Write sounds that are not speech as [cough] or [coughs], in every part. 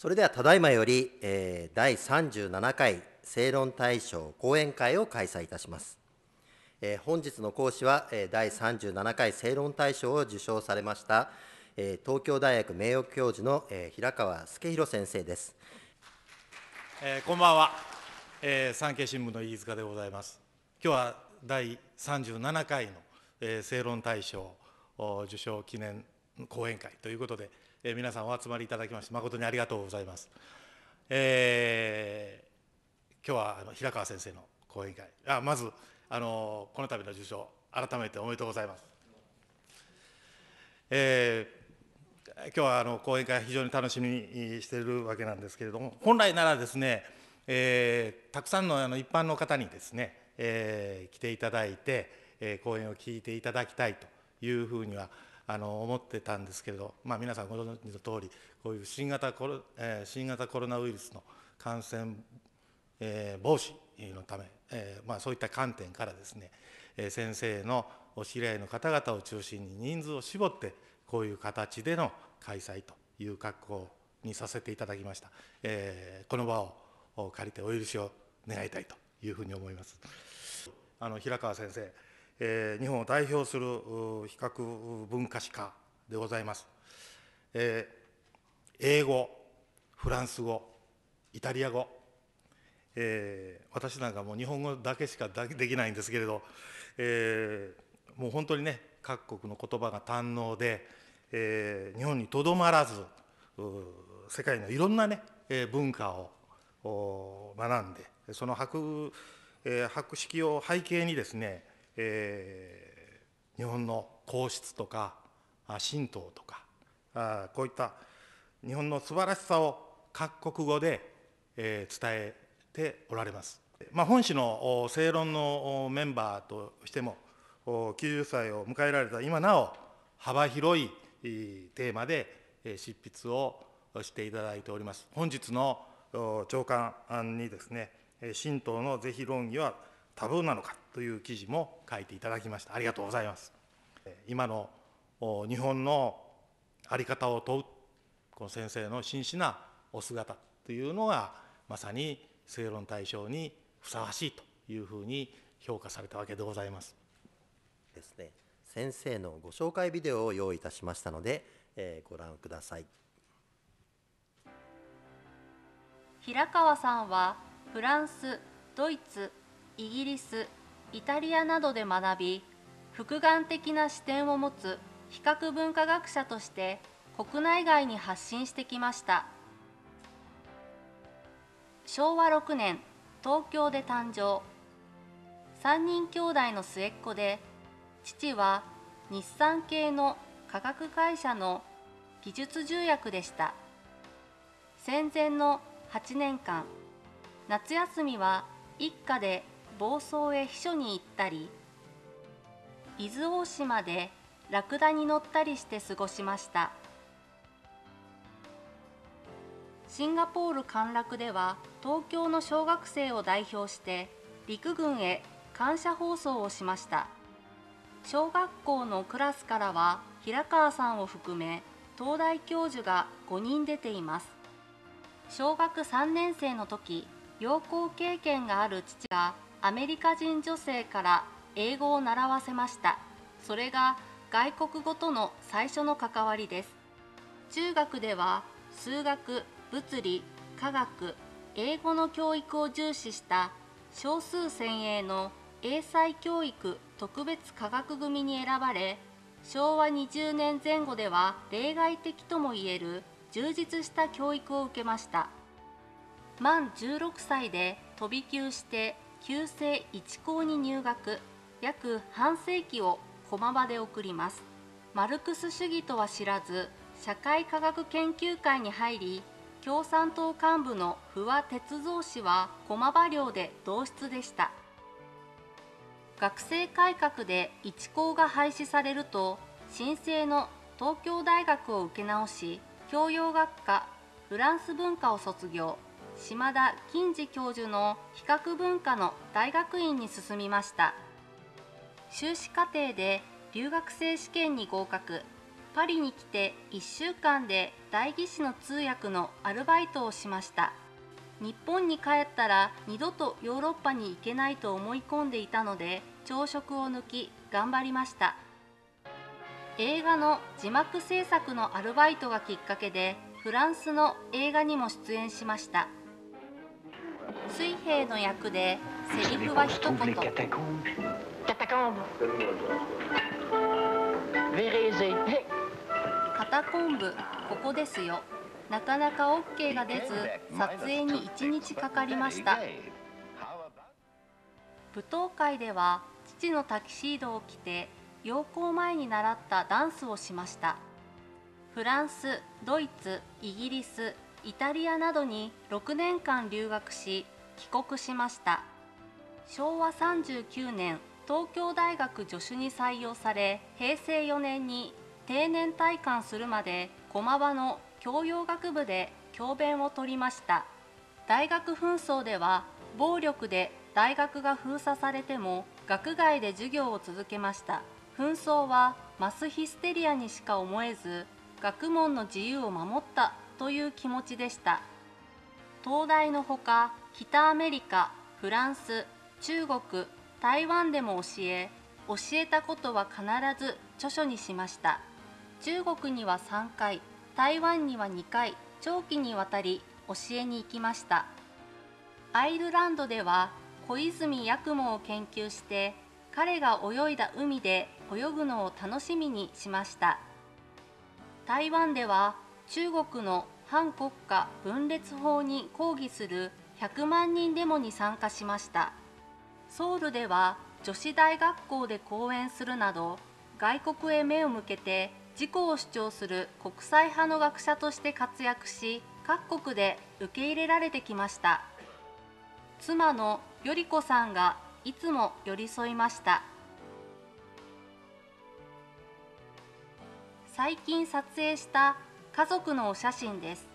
それではただいまより、えー、第37回正論大賞講演会を開催いたします。えー、本日の講師は、えー、第37回正論大賞を受賞されました、えー、東京大学名誉教授の、えー、平川助弘先生です。えー、こんばんは、えー、産経新聞の飯塚でございます。今日は第37回の、えー、正論大賞受賞記念講演会ということで、えー、皆さんお集まりいただきまして誠にありがとうございます。えー、今日はあの平川先生の講演会あまずあのこの度の受賞改めておめでとうございます。えー、今日はあの講演会非常に楽しみにしているわけなんですけれども本来ならですね、えー、たくさんのあの一般の方にですね、えー、来ていただいて、えー、講演を聞いていただきたいというふうにはあの思ってたんですけれど、まあ、皆さんご存知の通りこういう新型コロ,、えー、新型コロナウイルスの感染、えー、防止のため、えーまあ、そういった観点からですね、えー、先生のお知り合いの方々を中心に人数を絞ってこういう形での開催という格好にさせていただきました、えー、この場を借りてお許しを願いたいというふうに思います。あの平川先生えー、日本を代表する比較文化史家でございます。えー、英語、フランス語、イタリア語、えー、私なんかもう日本語だけしかできないんですけれど、えー、もう本当にね各国の言葉が堪能で、えー、日本にとどまらず世界のいろんなね文化を学んでその博,、えー、博識を背景にですねえー、日本の皇室とか神道とかあこういった日本の素晴らしさを各国語で、えー、伝えておられます。まあ、本市の正論のメンバーとしても90歳を迎えられた今なお幅広いテーマで執筆をしていただいております。本日の長官にですね、神道の是非論議はタブーなのか、という記事も書いていただきましたありがとうございます今の日本の在り方を問うこの先生の真摯なお姿というのがまさに正論対象にふさわしいというふうに評価されたわけでございますですね先生のご紹介ビデオを用意いたしましたので、えー、ご覧ください平川さんはフランスドイツイギリスイタリアなどで学び複眼的な視点を持つ比較文化学者として国内外に発信してきました昭和6年東京で誕生3人兄弟の末っ子で父は日産系の化学会社の技術重役でした戦前の8年間夏休みは一家で房総へ秘書に行ったり伊豆大島でラクダに乗ったりして過ごしましたシンガポール陥落では東京の小学生を代表して陸軍へ感謝放送をしました小学校のクラスからは平川さんを含め東大教授が5人出ています小学3年生の時養蜂経験がある父がアメリカ人女性から英語を習わせましたそれが外国語との最初の関わりです中学では数学物理科学英語の教育を重視した少数精鋭の英才教育特別科学組に選ばれ昭和20年前後では例外的ともいえる充実した教育を受けました満16歳で飛び級して旧制一高に入学約半世紀を駒場で送りますマルクス主義とは知らず社会科学研究会に入り共産党幹部の不破鉄三氏は駒場寮で同室でした学生改革で一校が廃止されると新生の東京大学を受け直し教養学科フランス文化を卒業島田金次教授の比較文化の大学院に進みました修士課程で留学生試験に合格パリに来て1週間で代議士の通訳のアルバイトをしました日本に帰ったら二度とヨーロッパに行けないと思い込んでいたので朝食を抜き頑張りました映画の字幕制作のアルバイトがきっかけでフランスの映画にも出演しました水平の役でセリフは一言カタコンブここですよなかなか OK が出ず撮影に1日かかりました舞踏会では父のタキシードを着て陽光前に習ったダンスをしましたフランスドイツイギリスイタリアなどに6年間留学し帰国しました昭和39年東京大学助手に採用され平成4年に定年退官するまで駒場の教養学部で教鞭を取りました大学紛争では暴力で大学が封鎖されても学外で授業を続けました紛争はマスヒステリアにしか思えず学問の自由を守ったという気持ちでした東大のほか北アメリカフランス中国台湾でも教え教えたことは必ず著書にしました中国には3回台湾には2回長期にわたり教えに行きましたアイルランドでは小泉八雲を研究して彼が泳いだ海で泳ぐのを楽しみにしました台湾では中国の反国家分裂法に抗議する100万人デモに参加しましたソウルでは女子大学校で講演するなど外国へ目を向けて自己を主張する国際派の学者として活躍し各国で受け入れられてきました妻のより子さんがいつも寄り添いました最近撮影した家族のお写真です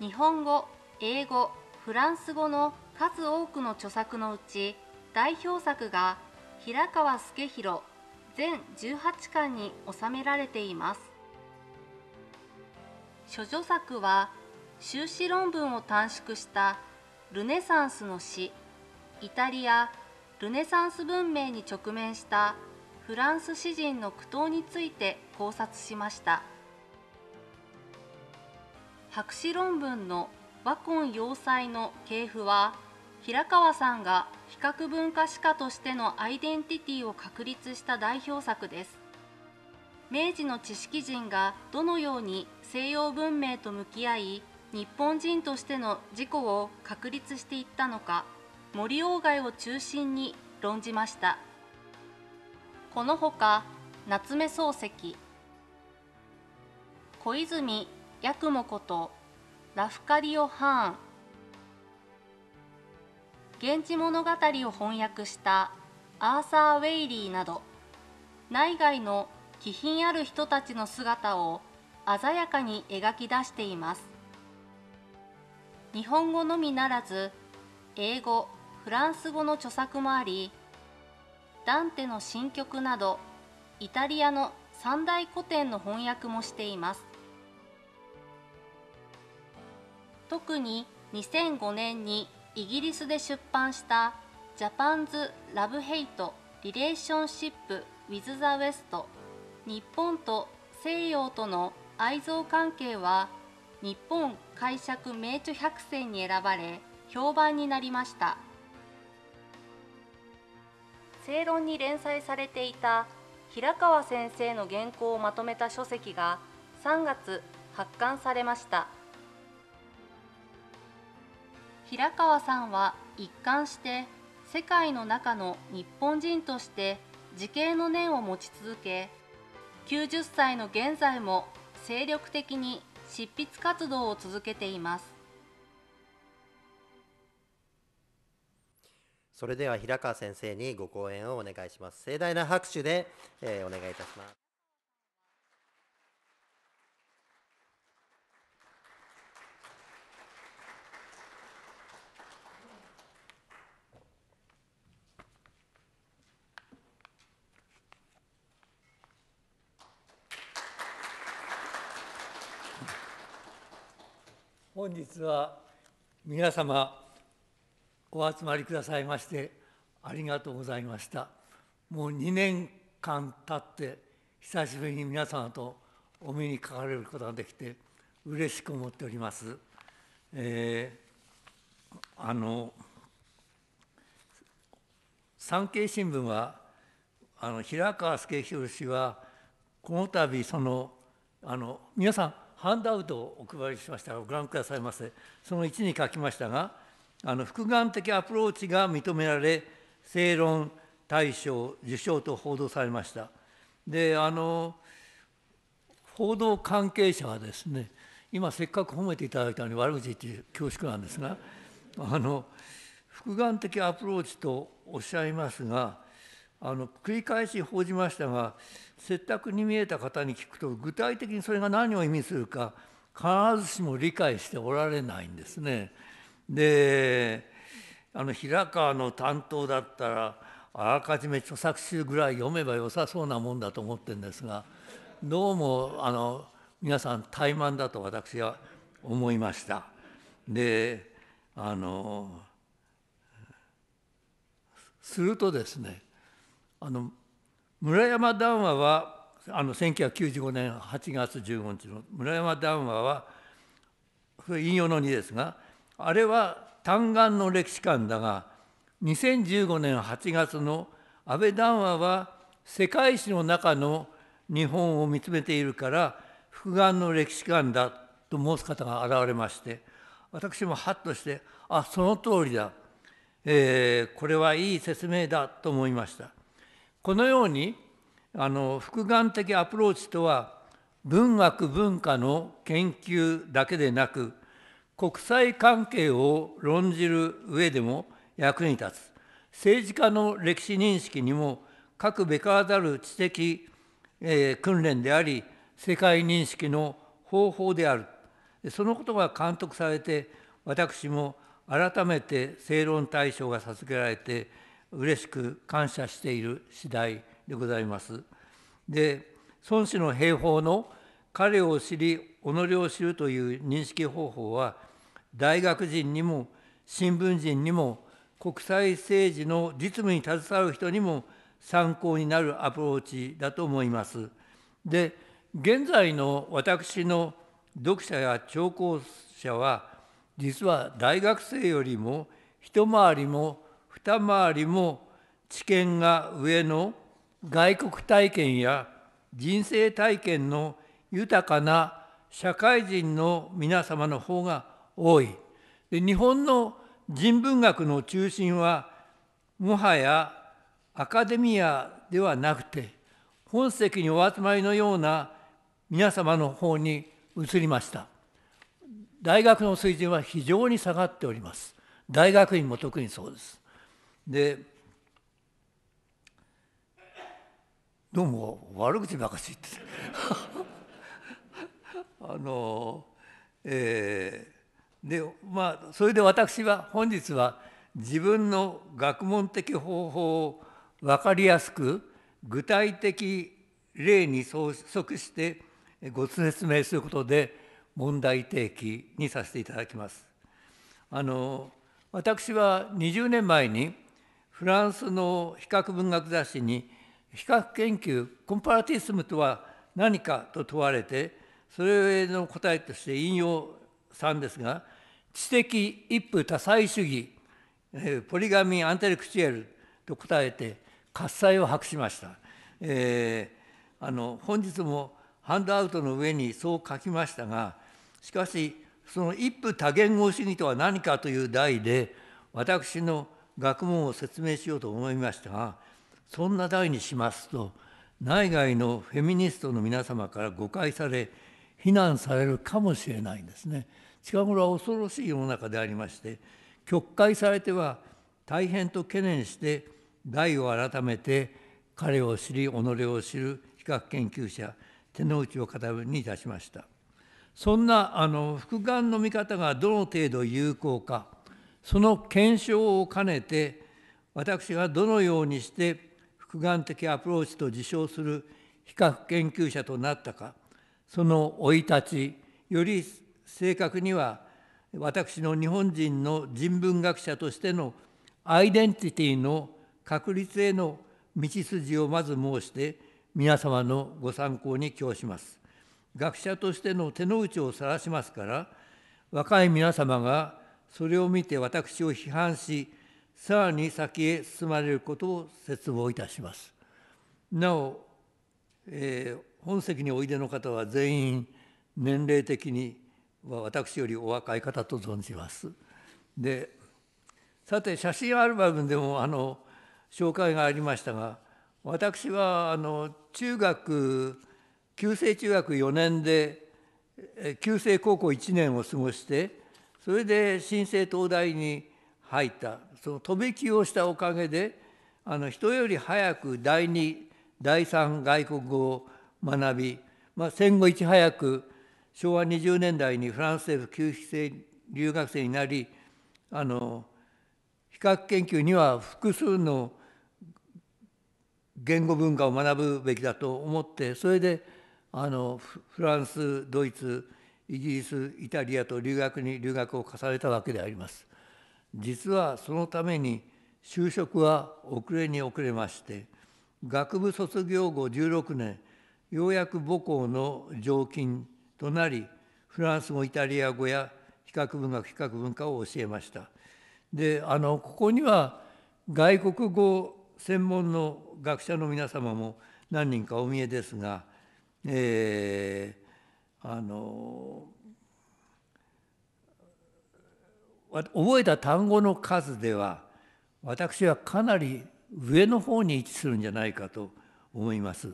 日本語、英語、フランス語の数多くの著作のうち代表作が平川助弘全18巻に収められています諸女作は修士論文を短縮した「ルネサンスの詩」「イタリアルネサンス文明に直面したフランス詩人の苦闘について考察しました博士論文の和魂要塞の系譜は平川さんが比較文化史家としてのアイデンティティを確立した代表作です明治の知識人がどのように西洋文明と向き合い日本人としての自己を確立していったのか森鴎外を中心に論じましたこのほか夏目漱石小泉八雲ことラフカリオ・ハーン「現地物語」を翻訳したアーサー・ウェイリーなど内外の気品ある人たちの姿を鮮やかに描き出しています日本語のみならず英語フランス語の著作もありダンテの新曲などイタリアの三大古典の翻訳もしています特に2005年にイギリスで出版した「ジャパンズ・ラブ・ヘイト・リレーションシップ・ウィズ・ザ・ウェスト」日本と西洋との愛憎関係は日本解釈名著百選に選ばれ評判になりました。正論に連載されていた平川先生の原稿をまとめた書籍が3月発刊されました平川さんは一貫して世界の中の日本人として自警の念を持ち続け90歳の現在も精力的に執筆活動を続けていますそれでは平川先生にご講演をお願いします。盛大な拍手で、えー、お願いいたします。本日は皆様お集まりくださいましてありがとうございましたもう2年間経って久しぶりに皆様とお目にかかれることができて嬉しく思っております、えー、あの産経新聞はあの平川助宏氏はこの度そのあの皆さんハンドアウトをお配りしましたがご覧くださいませその1に書きましたがあの複眼的アプローチが認められ正論大賞受賞と報道されましたであの報道関係者はですね今せっかく褒めていただいたのに悪口言って恐縮なんですがあの複眼的アプローチとおっしゃいますがあの繰り返し報じましたが説得に見えた方に聞くと具体的にそれが何を意味するか必ずしも理解しておられないんですね。であの平川の担当だったらあらかじめ著作集ぐらい読めば良さそうなもんだと思ってるんですがどうもあの皆さん怠慢だと私は思いました。であのするとですねあの村山談話はあの1995年8月15日の村山談話は引用の2ですがあれは嘆願の歴史観だが、2015年8月の安倍談話は世界史の中の日本を見つめているから、復眼の歴史観だと申す方が現れまして、私もハッとして、あその通りだ、えー、これはいい説明だと思いました。このように、あの複眼的アプローチとは、文学・文化の研究だけでなく、国際関係を論じる上でも役に立つ、政治家の歴史認識にも書くべからざる知的、えー、訓練であり、世界認識の方法である、そのことが監督されて、私も改めて正論大賞が授けられて、嬉しく感謝している次第でございます。で、孫子の兵法の彼を知り己を知るという認識方法は大学人にも新聞人にも国際政治の実務に携わる人にも参考になるアプローチだと思います。で現在の私の読者や聴講者は実は大学生よりも一回りも二回りも知見が上の外国体験や人生体験の豊かな社会人の皆様の方が多い。で日本の人文学の中心はもはやアカデミアではなくて本席にお集まりのような皆様の方に移りました大学の水準は非常に下がっております大学院も特にそうですでどうも悪口ばかし言ってあの、えー、でまあそれで私は本日は自分の学問的方法を分かりやすく具体的例に即してご説明することで問題提起にさせていただきます。あの私は20年前にフランスの比較文学雑誌に「比較研究コンパラティスムとは何か?」と問われてそれの答えとして引用3ですが知的一夫多妻主義ポリガミアンテレクチュエルと答えて喝采を博しました、えー、あの本日もハンドアウトの上にそう書きましたがしかしその一夫多言語主義とは何かという題で私の学問を説明しようと思いましたがそんな題にしますと内外のフェミニストの皆様から誤解され非難されるかもしれないんですね。近頃は恐ろしい世の中でありまして曲解されては大変と懸念して害を改めて彼を知り己を知る比較研究者手の内を語るにいたしました。そんなあの複眼の見方がどの程度有効かその検証を兼ねて私がどのようにして複眼的アプローチと自称する比較研究者となったかその生い立ちより正確には私の日本人の人文学者としてのアイデンティティの確立への道筋をまず申して皆様のご参考に供します。学者としての手の内を晒しますから若い皆様がそれを見て私を批判しさらに先へ進まれることを切望いたします。なお、えー本席においでの方は全員年齢的には私よりお若い方と存じます。でさて写真アルバムでもあの紹介がありましたが私はあの中学旧制中学4年で旧制高校1年を過ごしてそれで新生東大に入ったその飛び級をしたおかげであの人より早く第2第3外国語学び、まあ、戦後いち早く昭和20年代にフランス政府救出生留学生になりあの比較研究には複数の言語文化を学ぶべきだと思ってそれであのフランスドイツイギリスイタリアと留学に留学を重ねたわけであります。実はそのために就職は遅れに遅れまして学部卒業後16年ようやく母校の常勤となり、フランス語、イタリア語や比較文学、比較文化を教えました。で、あのここには外国語専門の学者の皆様も何人かお見えですが、えー、あの覚えた単語の数では私はかなり上の方に位置するんじゃないかと思います。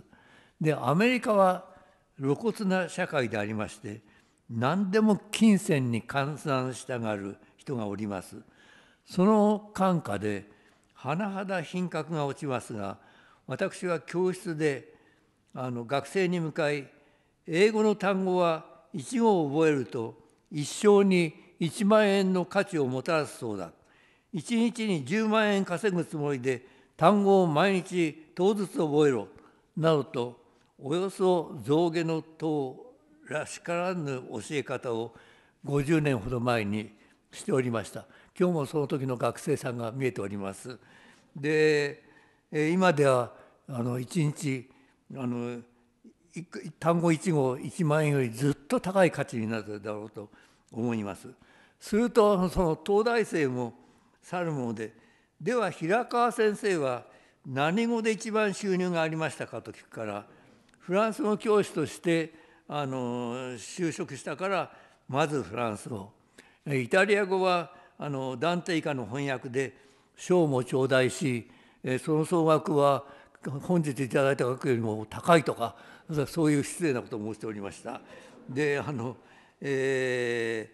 でアメリカは露骨な社会でありまして何でも金銭に換算したがる人がおりますその感化で甚だ品格が落ちますが私は教室であの学生に向かい英語の単語は一語を覚えると一生に1万円の価値をもたらすそうだ1日に10万円稼ぐつもりで単語を毎日当日覚えろなどとおよそ象牙の塔らしからぬ教え方を50年ほど前にしておりました今日もその時の学生さんが見えておりますで今ではあの1日あの単語1号1万円よりずっと高い価値になるだろうと思いますするとその東大生も去るものででは平川先生は何語で一番収入がありましたかと聞くから「フランスの教師としてあの就職したからまずフランス語イタリア語はあのダンテ以下の翻訳で賞も頂戴しその総額は本日いただいた額よりも高いとかそういう失礼なことを申しておりました。であのえ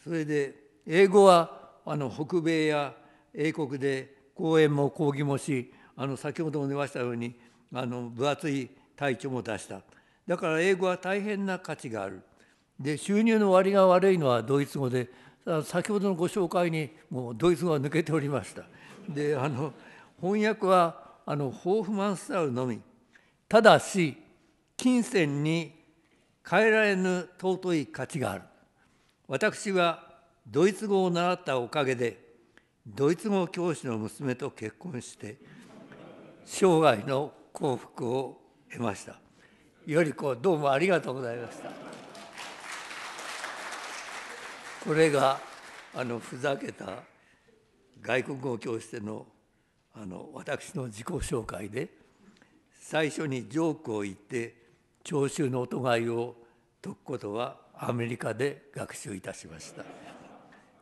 ー、それで英語はあの北米や英国で講演も講義もしあの先ほども出ましたようにあの分厚い大著も出した。だから英語は大変な価値がある。で収入の割が悪いのはドイツ語で先ほどのご紹介にもうドイツ語は抜けておりました。であの翻訳はあのホーフマンスタイルのみただし金銭に変えられぬ尊い価値がある私はドイツ語を習ったおかげでドイツ語教師の娘と結婚して生涯の幸福を得ました。よりこうどうもありがとうございました。これがあのふざけた外国語教室のあの私の自己紹介で最初にジョークを言って聴衆の音がいを解くことはアメリカで学習いたしました。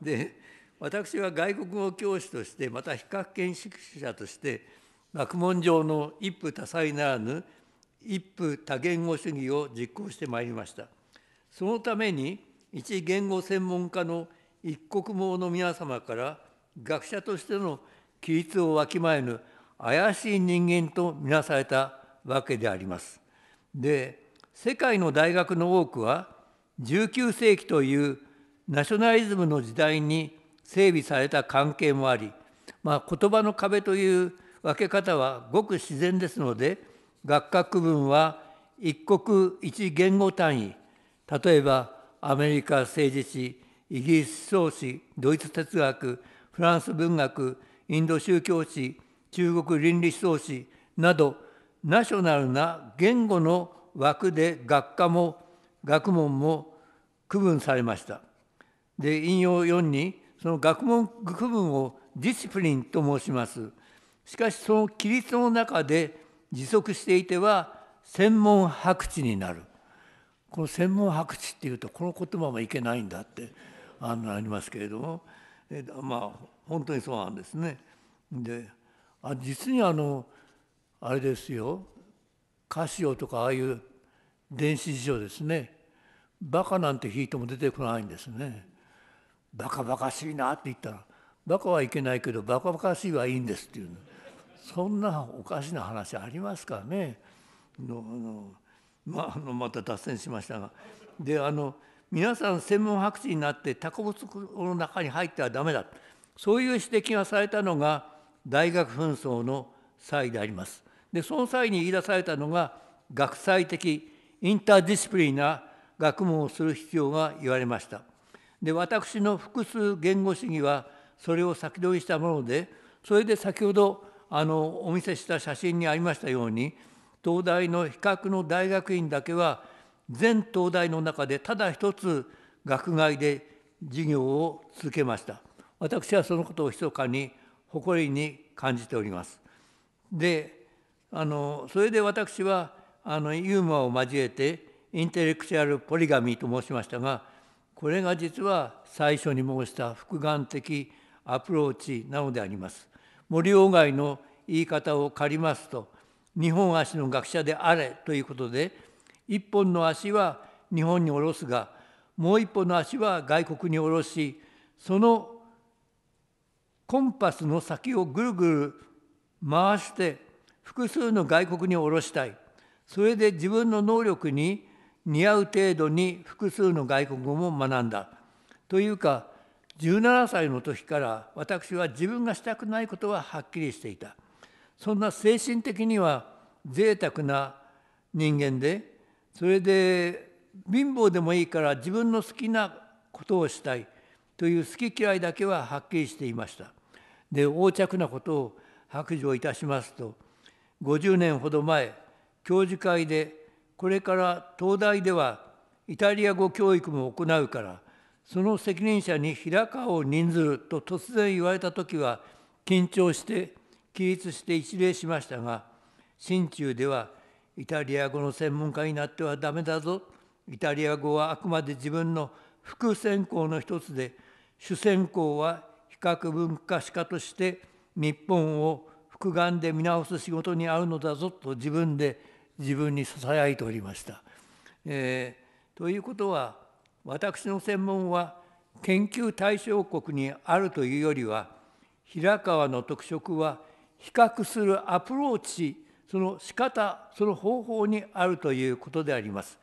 で私は外国語教師としてまた比較研修者として学問上の一夫多妻ならぬ一夫多言語主義を実行してまいりました。そのために、一言語専門家の一国もの皆様から、学者としての規律をわきまえぬ怪しい人間と見なされたわけであります。で、世界の大学の多くは、19世紀というナショナリズムの時代に整備された関係もあり、まあ、言葉の壁という分け方はごく自然ですので、学科区分は一国一言語単位、例えばアメリカ政治史、イギリス創史、ドイツ哲学、フランス文学、インド宗教史、中国倫理思想史など、ナショナルな言語の枠で学科も学問も区分されました。で、引用4に、その学問区分をディスプリンと申します。しかし、その規律の中で、持続していては専門白地になるこの専門白地っていうとこの言葉もいけないんだってあのありますけれどもえまあ本当にそうなんですね。であ実にあのあれですよカシオとかああいう電子辞書ですねバカなんて引いても出てこないんですね。バカバカしいなって言ったらバカはいけないけどバカバカしいはいいんですっていうの。そんなおかしな話ありますかね。のあのまあ、あのまた脱線しましたが。であの皆さん専門博士になってタコ物の中に入ってはダメだそういう指摘がされたのが大学紛争の際であります。でその際に言い出されたのが学際的インターディスプリーな学問をする必要が言われました。で私の複数言語主義はそれを先取りしたものでそれで先ほどあのお見せした写真にありましたように東大の比較の大学院だけは全東大の中でただ一つ学外で授業を続けました私はそのことを密かに誇りに感じておりますであのそれで私はあのユーモアを交えてインテレクチュアルポリガミと申しましたがこれが実は最初に申した複眼的アプローチなのであります森鴎外の言い方を借りますと日本足の学者であれということで一本の足は日本に下ろすがもう一本の足は外国に下ろしそのコンパスの先をぐるぐる回して複数の外国に下ろしたいそれで自分の能力に似合う程度に複数の外国語も学んだというか17歳の時から私は自分がしたくないことははっきりしていたそんな精神的には贅沢な人間でそれで貧乏でもいいから自分の好きなことをしたいという好き嫌いだけははっきりしていましたで横着なことを白状いたしますと50年ほど前教授会でこれから東大ではイタリア語教育も行うからその責任者に平川を任ずると突然言われた時は緊張して起立して一礼しましたが心中ではイタリア語の専門家になってはだめだぞイタリア語はあくまで自分の副専攻の一つで主専攻は比較文化史家として日本を複眼で見直す仕事に合うのだぞと自分で自分にささやいておりました。えー、ということは私の専門は研究対象国にあるというよりは平川の特色は比較するアプローチその仕方その方法にあるということであります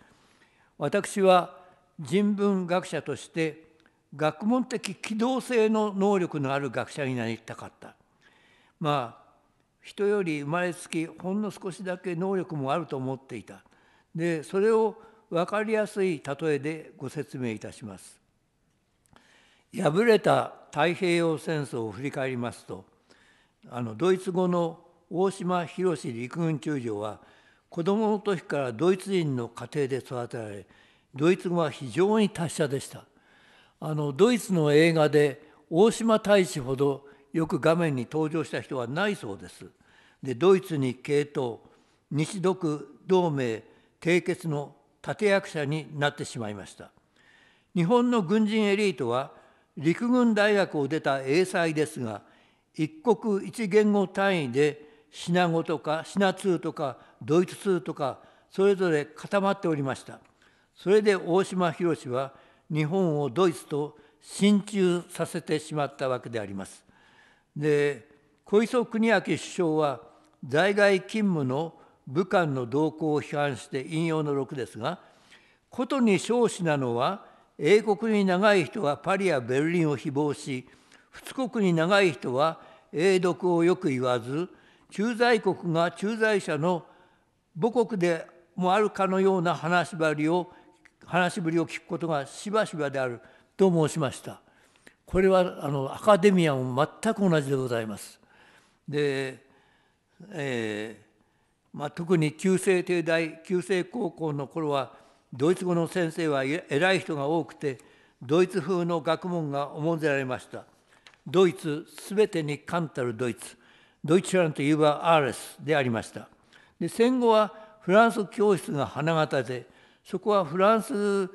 私は人文学者として学問的機動性の能力のある学者になりたかったまあ人より生まれつきほんの少しだけ能力もあると思っていたでそれを分かりやすい例えでご説明いたします。敗れた太平洋戦争を振り返りますとあのドイツ語の大島博陸軍中将は子供の時からドイツ人の家庭で育てられドイツ語は非常に達者でしたあのドイツの映画で大島大使ほどよく画面に登場した人はないそうですでドイツに系統西独同盟締結の立役者になってしまいました日本の軍人エリートは陸軍大学を出た英才ですが一国一言語単位で品語とか品通とかドイツ通とかそれぞれ固まっておりましたそれで大島博は日本をドイツと親中させてしまったわけでありますで小磯国明首相は在外勤務の武漢の動向を批判して引用の6ですが、ことに少子なのは、英国に長い人はパリやベルリンを誹謗し、仏国に長い人は英読をよく言わず、駐在国が駐在者の母国でもあるかのような話ばりを話しぶりを聞くことがしばしばであると申しました。これはあのアカデミアも全く同じでございます。で、えーまあ、特に旧制帝大旧制高校の頃はドイツ語の先生は偉い人が多くてドイツ風の学問が重んぜられましたドイツすべてに冠たるドイツドイツランといえばアーレスでありましたで戦後はフランス教室が花形でそこはフランス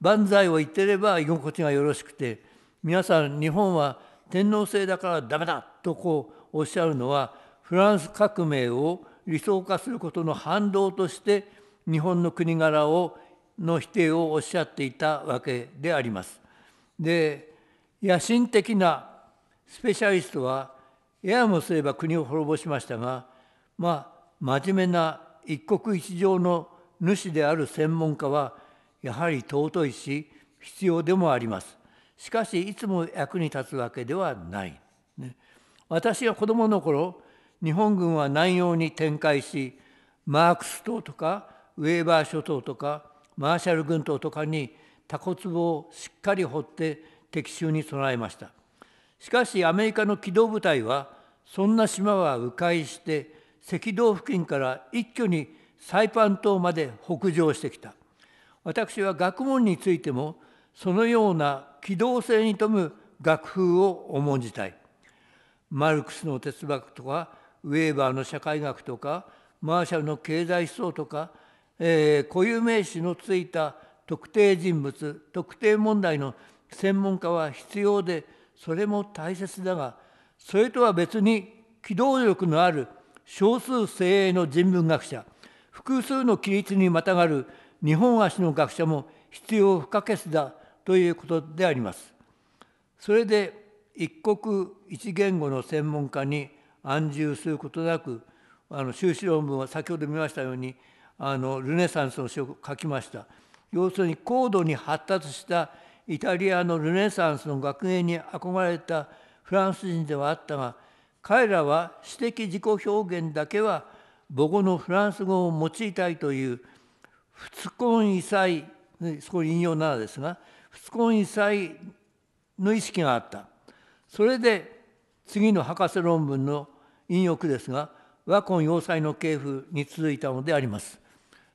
万歳を言ってれば居心地がよろしくて皆さん日本は天皇制だからダメだとこうおっしゃるのはフランス革命を理想化することの反動として日本の国柄をの否定をおっしゃっていたわけであります。で野心的なスペシャリストはややもすれば国を滅ぼしましたが、まあ、真面目な一国一城の主である専門家はやはり尊いし必要でもあります。しかしいつも役に立つわけではない。ね、私が子どもの頃日本軍は南洋に展開しマークス島とかウェーバー諸島とかマーシャル群島とかにタコツボをしっかり掘って敵襲に備えましたしかしアメリカの機動部隊はそんな島は迂回して赤道付近から一挙にサイパン島まで北上してきた私は学問についてもそのような機動性に富む学風を重んじたいマルクスの哲学とかウェーバーの社会学とかマーシャルの経済思想とか、えー、固有名詞のついた特定人物特定問題の専門家は必要でそれも大切だがそれとは別に機動力のある少数精鋭の人文学者複数の規律にまたがる日本足の学者も必要不可欠だということであります。それで一国一言語の専門家に安住することなくあの修士論文は先ほど見ましたようにあのルネサンスの詩を書きました要するに高度に発達したイタリアのルネサンスの学芸に憧れたフランス人ではあったが彼らは私的自己表現だけは母語のフランス語を用いたいという仏婚異彩そこ引用7ですが仏婚異彩の意識があったそれで次の博士論文の引用ですが和魂要塞の系譜に続いたのであります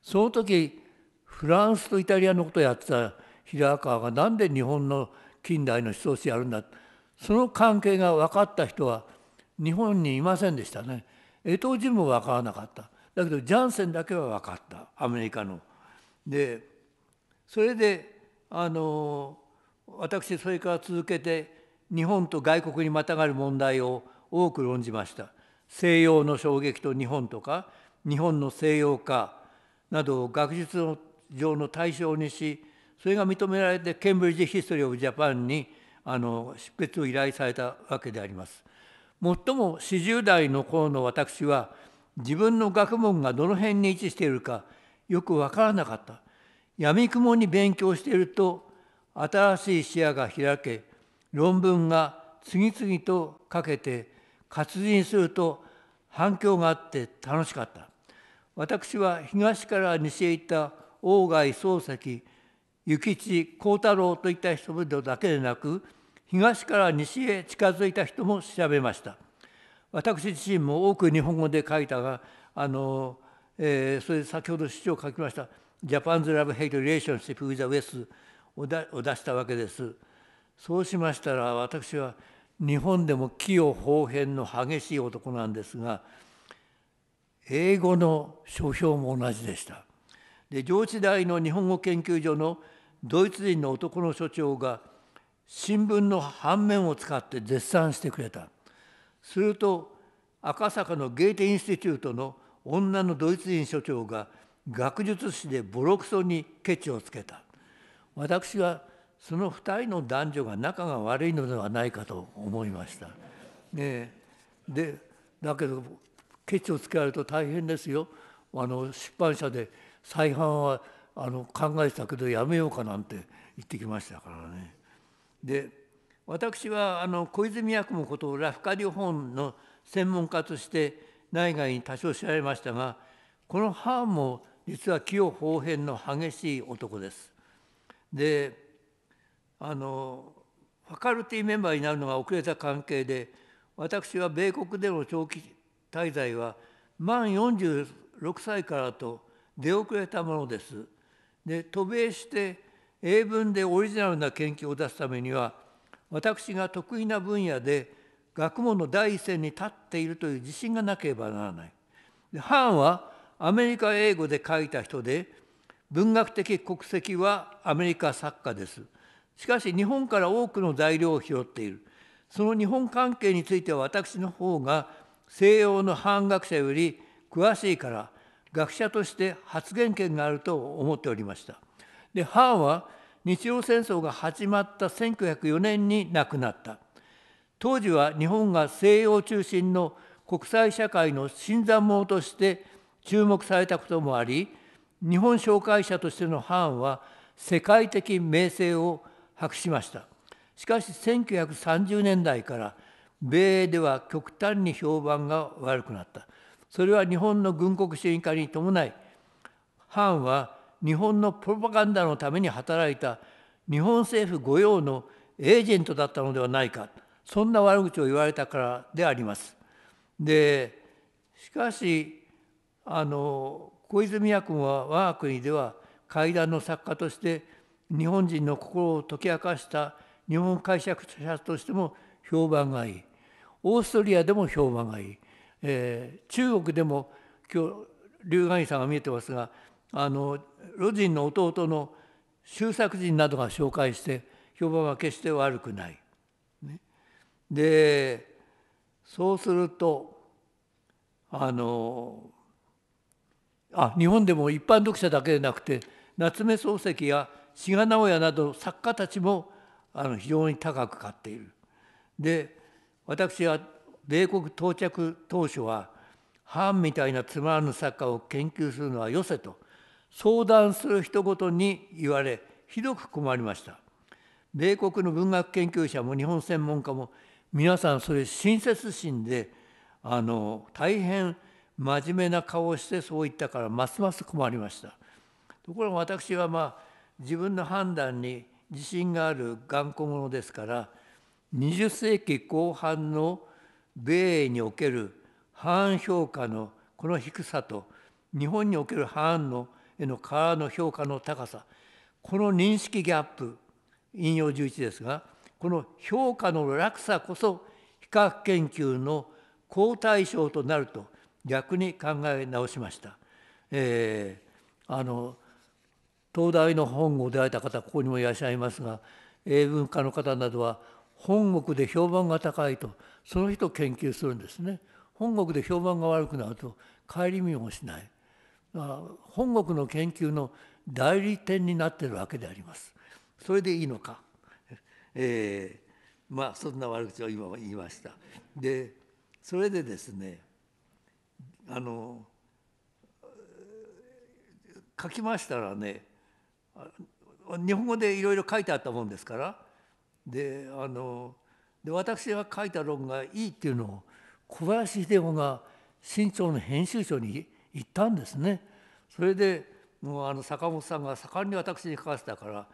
その時フランスとイタリアのことをやってた平川が何で日本の近代の思想史やるんだその関係が分かった人は日本にいませんでしたね江藤人も分からなかっただけどジャンセンだけは分かったアメリカの。でそれであの私それから続けて日本と外国にまたがる問題を多く論じました。西洋の衝撃と日本とか日本の西洋化などを学術上の対象にしそれが認められてケンブリッジ・ヒストリー・オブ・ジャパンにあの執筆を依頼されたわけであります。もっとも40代の頃の私は自分の学問がどの辺に位置しているかよく分からなかった。やみくもに勉強していると新しい視野が開け論文が次々とかけて活字にすると反響があって楽しかった。私は東から西へ行った鴎外漱石、幸地幸太郎といった人々だけでなく、東から西へ近づいた人も調べました。私自身も多く日本語で書いたが、あのえー、それで先ほど主張を書きました、ジャパンズ・ラブ・ヘ v e Hate r e l a t i o n s h i を出したわけです。そうしましたら、私は日本でも器用方変の激しい男なんですが英語の書評も同じでしたで上智大の日本語研究所のドイツ人の男の所長が新聞の反面を使って絶賛してくれたすると赤坂のゲーテインスティテュートの女のドイツ人所長が学術誌でボロクソにケチをつけた私はその2人の男女が仲が悪いのではないかと思いました。ね、でだけどケチをつけられると大変ですよあの出版社で再販はあの考えてたけどやめようかなんて言ってきましたからね。で私はあの小泉役雲ことラフカデ本の専門家として内外に多少知られましたがこのハーンも実は清方変の激しい男です。であのファカルティメンバーになるのが遅れた関係で私は米国での長期滞在は満46歳からと出遅れたものです。で渡米して英文でオリジナルな研究を出すためには私が得意な分野で学問の第一線に立っているという自信がなければならない。でハーンはアメリカ英語で書いた人で文学的国籍はアメリカ作家です。しかし日本から多くの材料を拾っているその日本関係については私の方が西洋の反学者より詳しいから学者として発言権があると思っておりましたでンは日露戦争が始まった1904年に亡くなった当時は日本が西洋中心の国際社会の新参者として注目されたこともあり日本紹介者としてのハーンは世界的名声を博しましたしかし1930年代から米英では極端に評判が悪くなったそれは日本の軍国主義化に伴い藩は日本のプロパガンダのために働いた日本政府御用のエージェントだったのではないかそんな悪口を言われたからであります。でしかしあの小泉谷君は我が国では会談の作家として日本人の心を解き明かした日本解釈者としても評判がいいオーストリアでも評判がいい、えー、中国でも今日龍眼さんが見えてますがあの魯人の弟の周作人などが紹介して評判は決して悪くない。ね、でそうするとあのあ日本でも一般読者だけでなくて夏目漱石や志賀直哉など作家たちもあの非常に高く買っている。で私は米国到着当初はハーンみたいなつまらぬ作家を研究するのはよせと相談する人ごとに言われひどく困りました。米国の文学研究者も日本専門家も皆さんそれ親切心であの大変真面目な顔をしてそう言ったからますます困りました。ところが私はまあ自分の判断に自信がある頑固者ですから20世紀後半の米英における反評価のこの低さと日本における反のへのからの評価の高さこの認識ギャップ引用11ですがこの評価の落差こそ比較研究の好対象となると逆に考え直しました。えー、あの東大の本郷出会えた方ここにもいらっしゃいますが英文化の方などは本国で評判が高いとその人を研究するんですね本国で評判が悪くなると顧みもしない本国の研究の代理店になってるわけでありますそれでいいのか、えー、まあそんな悪口を今言いましたでそれでですねあの書きましたらね日本語でいろいろ書いてあったもんですからであので私が書いた論がいいっていうのを小林秀夫が新潮の編集長に言ったんですね。それでもうあの坂本さんが盛んに私に書かせたから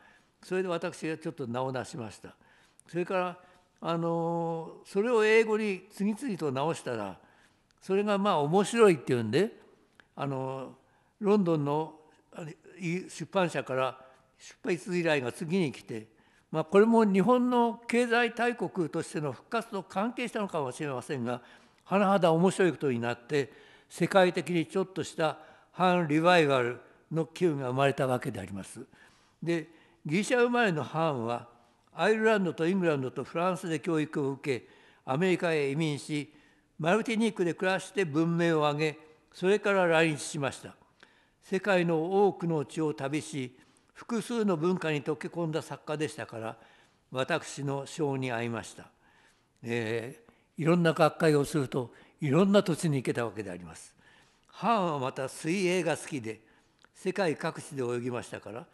それで私がちょっと名を出しました。それからあのそれを英語に次々と直したらそれがまあ面白いっていうんであのロンドンの出版社から出筆依頼が次に来て、まあ、これも日本の経済大国としての復活と関係したのかもしれませんが甚だ面白いことになって世界的にちょっとした反リバイバルの機運が生まれたわけであります。でギリシャ生まれのハンはアイルランドとイングランドとフランスで教育を受けアメリカへ移民しマルティニークで暮らして文明を上げそれから来日しました。世界の多くの地を旅し複数の文化に溶け込んだ作家でしたから私の賞に合いました、えー、いろんな学会をするといろんな土地に行けたわけであります母はまた水泳が好きで世界各地で泳ぎましたから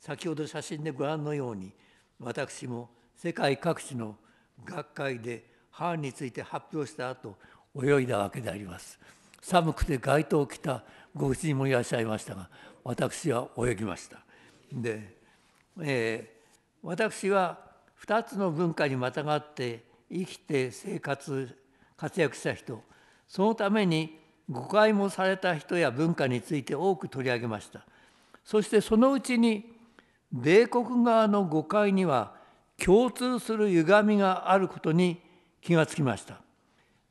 先ほど写真でご覧のように私も世界各地の学会で母について発表した後泳いだわけであります寒くて街灯を着たご婦人もいらっしゃいましたが私は泳ぎました。で、えー、私は2つの文化にまたがって生きて生活活躍した人そのために誤解もされた人や文化について多く取り上げましたそしてそのうちに米国側の誤解には共通する歪みがあることに気がつきました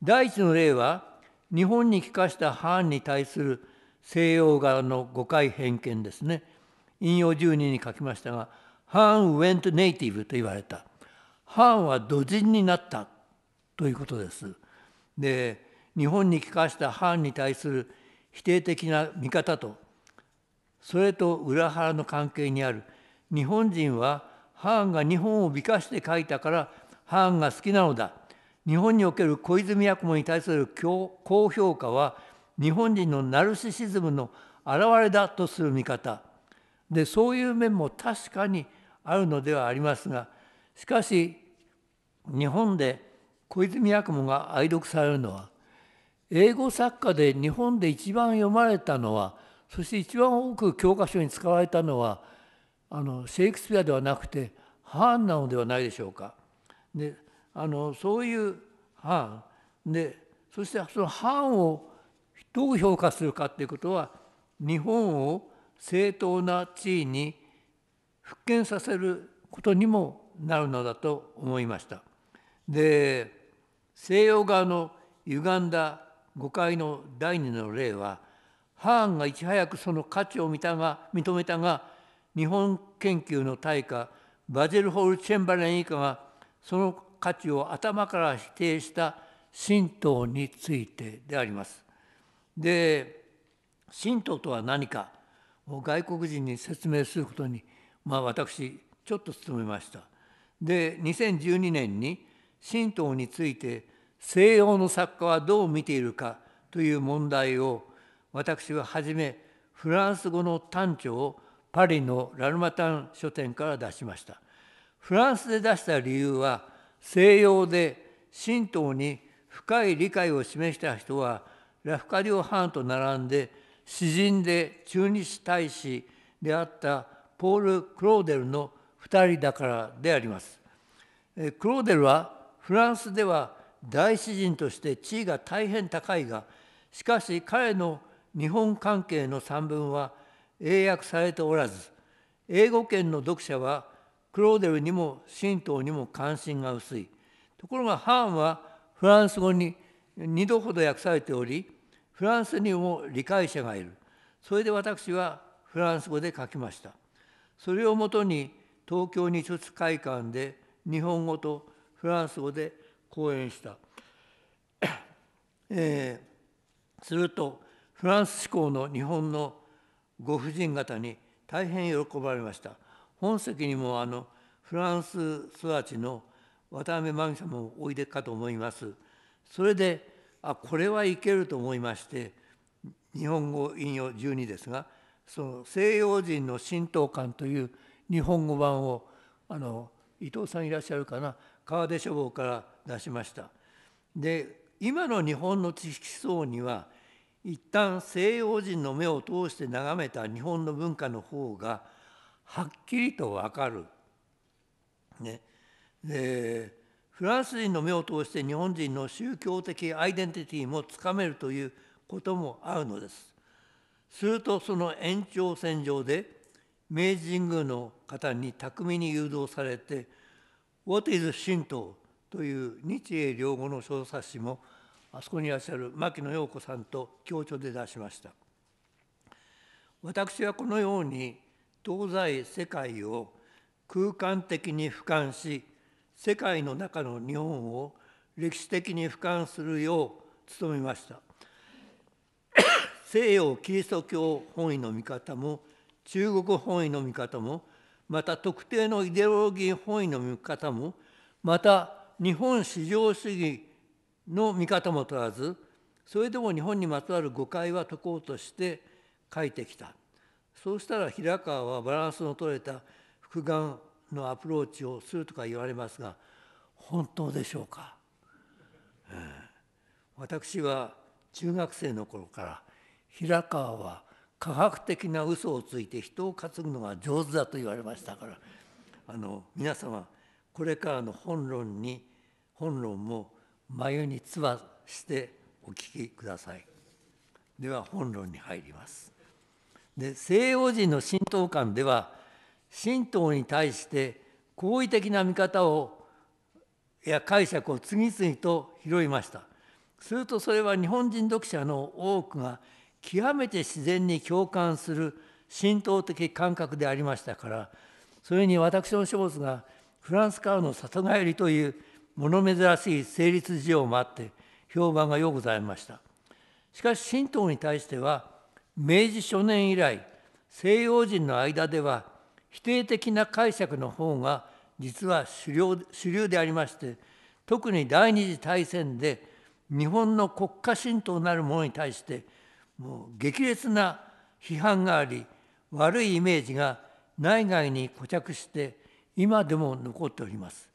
第一の例は日本に帰化した藩に対する西洋側の誤解偏見ですね引用10人に書きましたが「ハン・ウェント・ネイティブ」と言われた「ハンは土人になった」ということです。で日本に帰化したハンに対する否定的な見方とそれと裏腹の関係にある日本人はハーンが日本を美化して書いたからハーンが好きなのだ日本における小泉八雲に対する高評価は日本人のナルシシズムの表れだとする見方でそういう面も確かにあるのではありますがしかし日本で小泉八雲が愛読されるのは英語作家で日本で一番読まれたのはそして一番多く教科書に使われたのはあのシェイクスピアではなくてハーンなのではないでしょうか。であのそういうハーンでそしてそのハーンをどう評価するかということは日本を正当な地位に復権させることにもなるのだと思いました。で西洋側の歪んだ誤解の第二の例はハーンがいち早くその価値を見たが認めたが日本研究の対価バジェルホール・チェンバレン以下がその価値を頭から否定した神道についてであります。で神道とは何かを外国人に説明することに、まあ、私ちょっと努めましたで2012年に神道について西洋の作家はどう見ているかという問題を私は初めフランス語の短調をパリのラルマタン書店から出しましたフランスで出した理由は西洋で神道に深い理解を示した人はラフカリオ・ハーンと並んで詩人で中日大使であったポール・クローデルの2人だからであります。クローデルはフランスでは大詩人として地位が大変高いがしかし彼の日本関係の散文は英訳されておらず英語圏の読者はクローデルにも神道にも関心が薄いところがハーンはフランス語に2度ほど訳されておりフランスにも理解者がいる。それで私はフランス語で書きました。それをもとに東京二卒会館で日本語とフランス語で講演した。えー、するとフランス志向の日本のご婦人方に大変喜ばれました。本席にもあのフランス育ちの渡辺真美さんもおいでかと思います。それであこれはいけると思いまして日本語引用12ですがその西洋人の神道観という日本語版をあの伊藤さんいらっしゃるかな川出書房から出しました。で今の日本の知識層には一旦西洋人の目を通して眺めた日本の文化の方がはっきりと分かる。ね、でフランス人の目を通して日本人の宗教的アイデンティティもつかめるということもあるのです。するとその延長線上で明治神宮の方に巧みに誘導されて「What is 神道」という日英両語の小冊子もあそこにいらっしゃる牧野陽子さんと共著で出しました。私はこのように東西世界を空間的に俯瞰し世界の中の日本を歴史的に俯瞰するよう努めました [coughs] 西洋キリスト教本位の見方も中国本位の見方もまた特定のイデオロギー本位の見方もまた日本至上主義の見方も問わずそれでも日本にまつわる誤解は解こうとして書いてきたそうしたら平川はバランスの取れた複眼のアプローチをするとか言われますが本当でしょうか、えー、私は中学生の頃から平川は科学的な嘘をついて人を担ぐのが上手だと言われましたからあの皆様これからの本論に本論も眉につばしてお聞きくださいでは本論に入りますで西洋人の神道観では神道に対して好意的な見方をや解釈を次々と拾いましたするとそれは日本人読者の多くが極めて自然に共感する神道的感覚でありましたからそれに私の書物がフランスからの里帰りという物珍しい成立事情もあって評判がようございましたしかし神道に対しては明治初年以来西洋人の間では否定的な解釈の方が実は主流主流でありまして特に第二次大戦で日本の国家神道なるものに対してもう激烈な批判があり悪いイメージが内外に固着して今でも残っております。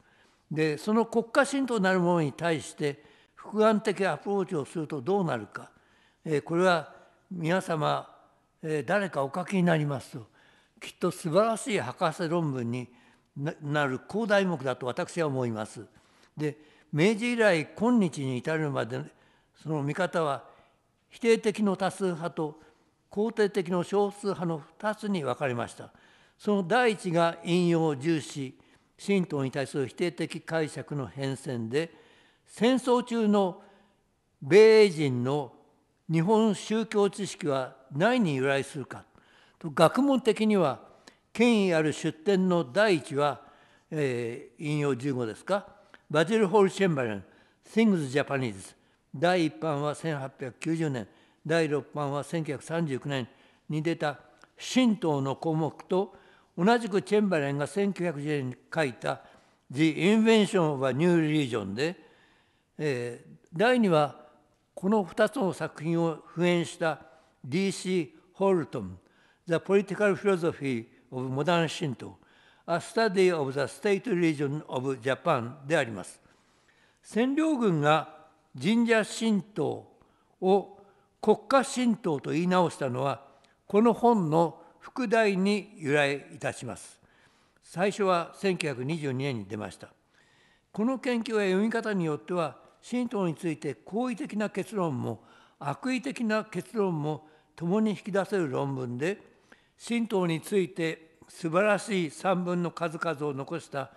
でその国家神道なるものに対して複眼的アプローチをするとどうなるか、えこれは皆様、え誰かお書きになりますときっと素晴らしい博士論文になる高題目だと私は思います。で明治以来今日に至るまでその見方は否定的の多数派と肯定的の少数派の2つに分かれました。その第一が引用重視神道に対する否定的解釈の変遷で戦争中の米英人の日本宗教知識は何に由来するかと学問的には権威ある出典の第一は、えー、引用15ですかバジル・ホール・チェンバレン「Things Japanese」第1版は1890年第6版は1939年に出た神道の項目と同じくチェンバレンが1910年に書いた「The Invention of a New Religion で」えー、第2はこの2つの作品を普遍した D.C. ホルトン the political philosophy of modern Shinto, a study of the state religion of Japan であります。占領軍が神社神道を国家神道と言い直したのは、この本の副題に由来いたします。最初は1922年に出ました。この研究や読み方によっては、神道について好意的な結論も悪意的な結論も共に引き出せる論文で、神道について素晴らしい三文の数々を残した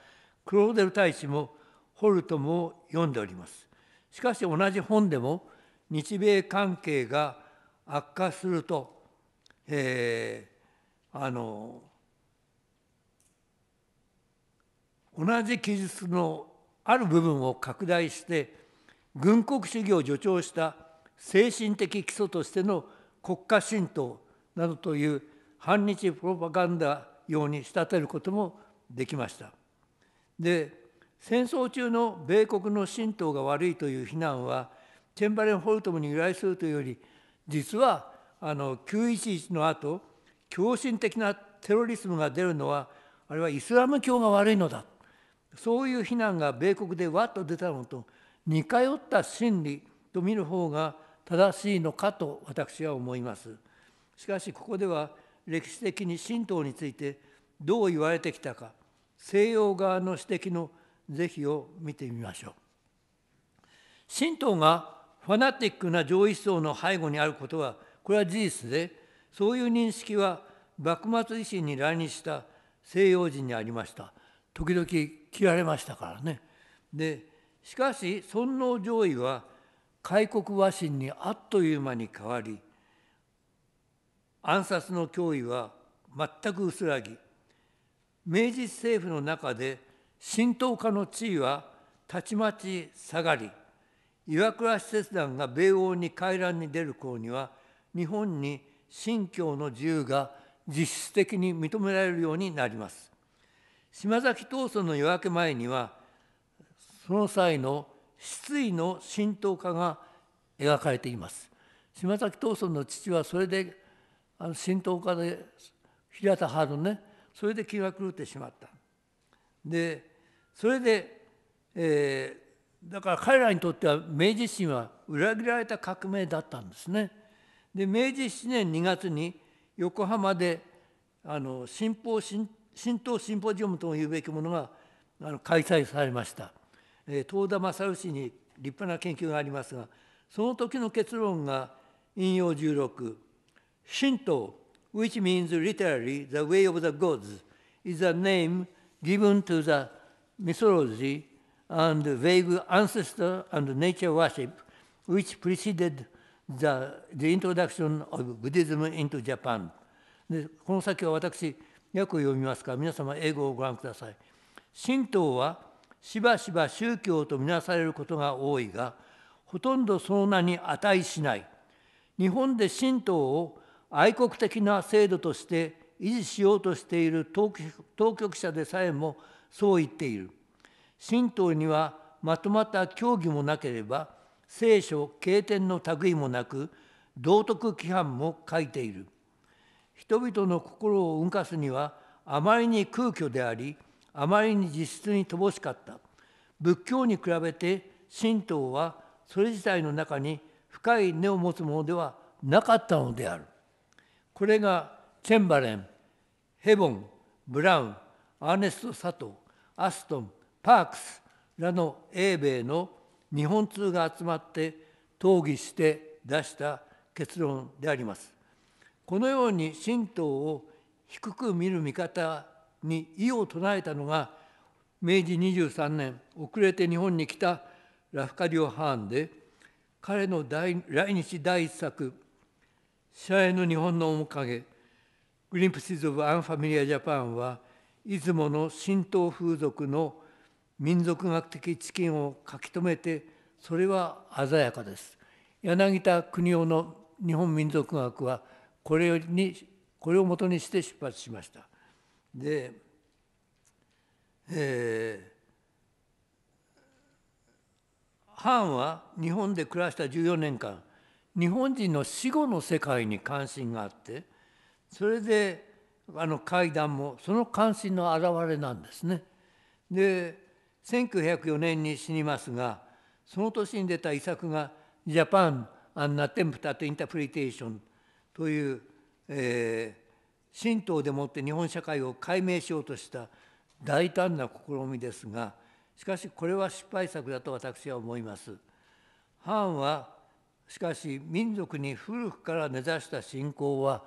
クローデル大使もホルトムを読んでおります。しかし同じ本でも日米関係が悪化すると、えー、あの同じ記述のある部分を拡大して軍国主義を助長した精神的基礎としての国家神道などという反日プロパガンダ用に仕立てることもできました。で戦争中の米国の神道が悪いという非難はチェンバレン・ホルトムに由来するというより実はあの911の後狂信的なテロリスムが出るのはあれはイスラム教が悪いのだそういう非難が米国でわっと出たのと似通った心理と見る方が正しいのかと私は思います。しかしここでは歴史的に神道についてどう言われてきたか西洋側の指摘の是非を見てみましょう。神道がファナティックな上位思想の背後にあることはこれは事実でそういう認識は幕末維新に来日した西洋人にありました時々切られましたからねでしかし尊王攘夷は開国和親にあっという間に変わり暗殺の脅威は全く薄らぎ、明治政府の中で浸透化の地位はたちまち下がり、岩倉使節団が米欧に回覧に出る頃には、日本に信教の自由が実質的に認められるようになります。島崎闘争の夜明け前には、その際の失意の浸透化が描かれています。島崎闘争の父はそれであの神道家で平田春ねそれで気が狂ってしまったでそれで、えー、だから彼らにとっては明治維新は裏切られた革命だったんですねで明治7年2月に横浜であの新法新神シンポジウムともいうべきものがあの開催されました、えー、遠田勝義に立派な研究がありますがその時の結論が引用16 Shinto, which means literally the way of the gods, is a name given to the mythology and vague ancestor and nature worship which preceded the, the introduction of Buddhism into Japan. でこの先は私、訳を読みますから、皆様、英語をご覧ください。神道はしばしば宗教とみなされることが多いが、ほとんどその名に値しない。日本で神道を愛国的な制度として維持しようとしている当局者でさえもそう言っている。神道にはまとまった教義もなければ、聖書、経典の類もなく、道徳規範も書いている。人々の心を動かすには、あまりに空虚であり、あまりに実質に乏しかった。仏教に比べて神道はそれ自体の中に深い根を持つものではなかったのである。これがチェンバレン、ヘボン、ブラウン、アーネスト・サトアストン、パークスらの英米の日本通が集まって討議して出した結論であります。このように神道を低く見る見方に異を唱えたのが明治23年遅れて日本に来たラフカリオ・ハーンで彼の来日第一作試合の日本の面影、グリンプシズ・オブ・アンファミリア・ジャパンは、出雲の神道風俗の民族学的知見を書き留めて、それは鮮やかです。柳田邦夫の日本民族学は、これにこれをもとにして出発しました。で、えー、ハーンは日本で暮らした14年間日本人の死後の世界に関心があってそれであの会談もその関心の表れなんですね。で1904年に死にますがその年に出た遺作が「ジャパン・アンナ・テンプタ・ト・インタプリテーション」という、えー、神道でもって日本社会を解明しようとした大胆な試みですがしかしこれは失敗作だと私は思います。ハーンはしかし民族に古くから根ざした信仰は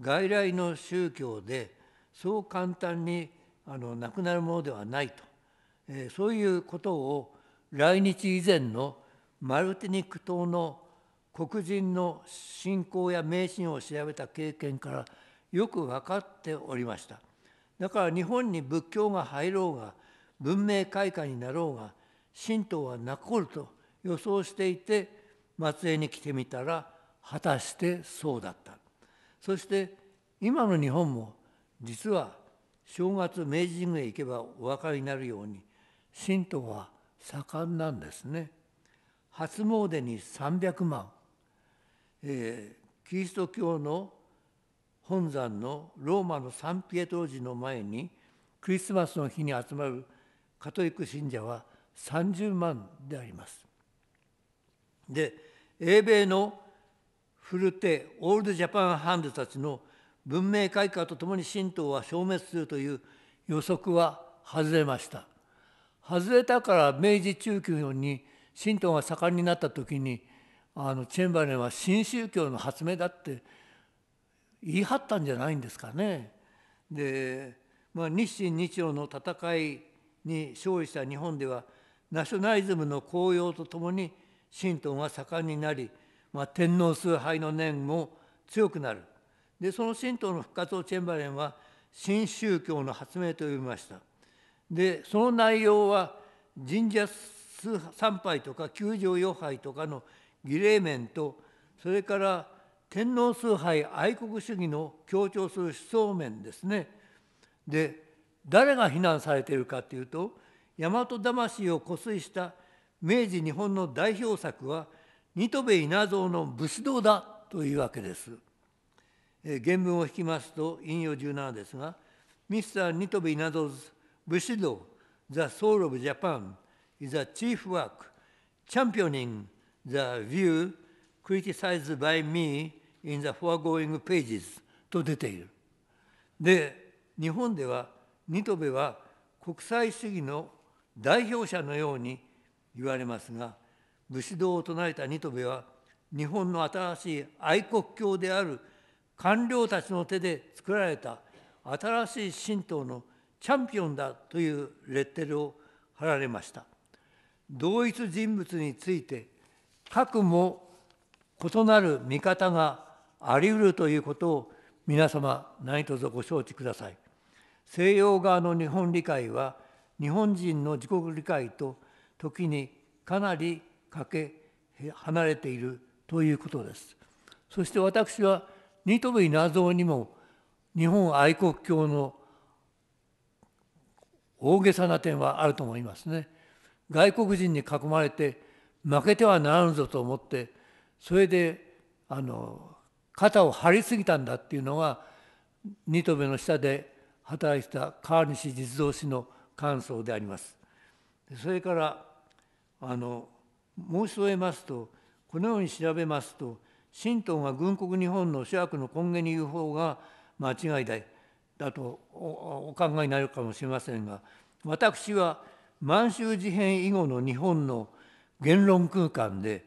外来の宗教でそう簡単にあのなくなるものではないと、えー、そういうことを来日以前のマルティニク島の黒人の信仰や迷信を調べた経験からよく分かっておりました。だから日本に仏教が入ろうが文明開化になろうが神道は残ると予想していて松江に来てみたら果たしてそうだったそして今の日本も実は正月明治神宮へ行けばお分かりになるように神道は盛んなんですね初詣に300万、えー、キリスト教の本山のローマのサンピエトロ寺の前にクリスマスの日に集まるカトリック信者は30万であります。で英米のフルテ、オールドジャパンハンドたちの文明開化とともに神道は消滅するという予測は外れました。外れたから明治中期に神道が盛んになった時にあのチェンバレンは新宗教の発明だって言い張ったんじゃないんですかね。で、まあ、日清日露の戦いに勝利した日本ではナショナリズムの高揚とともに神道が盛んになり、まあ、天皇崇拝の念も強くなるでその神道の復活をチェンバレンは新宗教の発明と呼びましたでその内容は神社参拝とか宮城与拝とかの儀礼面とそれから天皇崇拝愛国主義の強調する思想面ですねで誰が非難されているかというと大和魂を固遂した明治日本の代表作は新渡戸稲造の武士道だというわけです。原文を引きますと引用17ですが、ミスター・ニトベ・イナドズ・ h e Soul of Japan is a chief work championing the view criticized by me in the foregoing pages と出ている。で、日本ではニトベは国際主義の代表者のように言われますが武士道を唱えた新渡戸は日本の新しい愛国教である官僚たちの手で作られた新しい神道のチャンピオンだというレッテルを貼られました同一人物について核も異なる見方があり得るということを皆様何卒ご承知ください西洋側の日本理解は日本人の自国理解と時にかなりかけ離れているということです。そして私は新ト戸稲にも日本愛国教の大げさな点はあると思いますね。外国人に囲まれて負けてはならんぞと思ってそれであの肩を張りすぎたんだっていうのが新トベの下で働いた川西実像氏の感想であります。それからあの申し添えますと、このように調べますと、神道が軍国日本の主悪の根源に言う方が間違いだだとお考えになるかもしれませんが、私は満州事変以後の日本の言論空間で、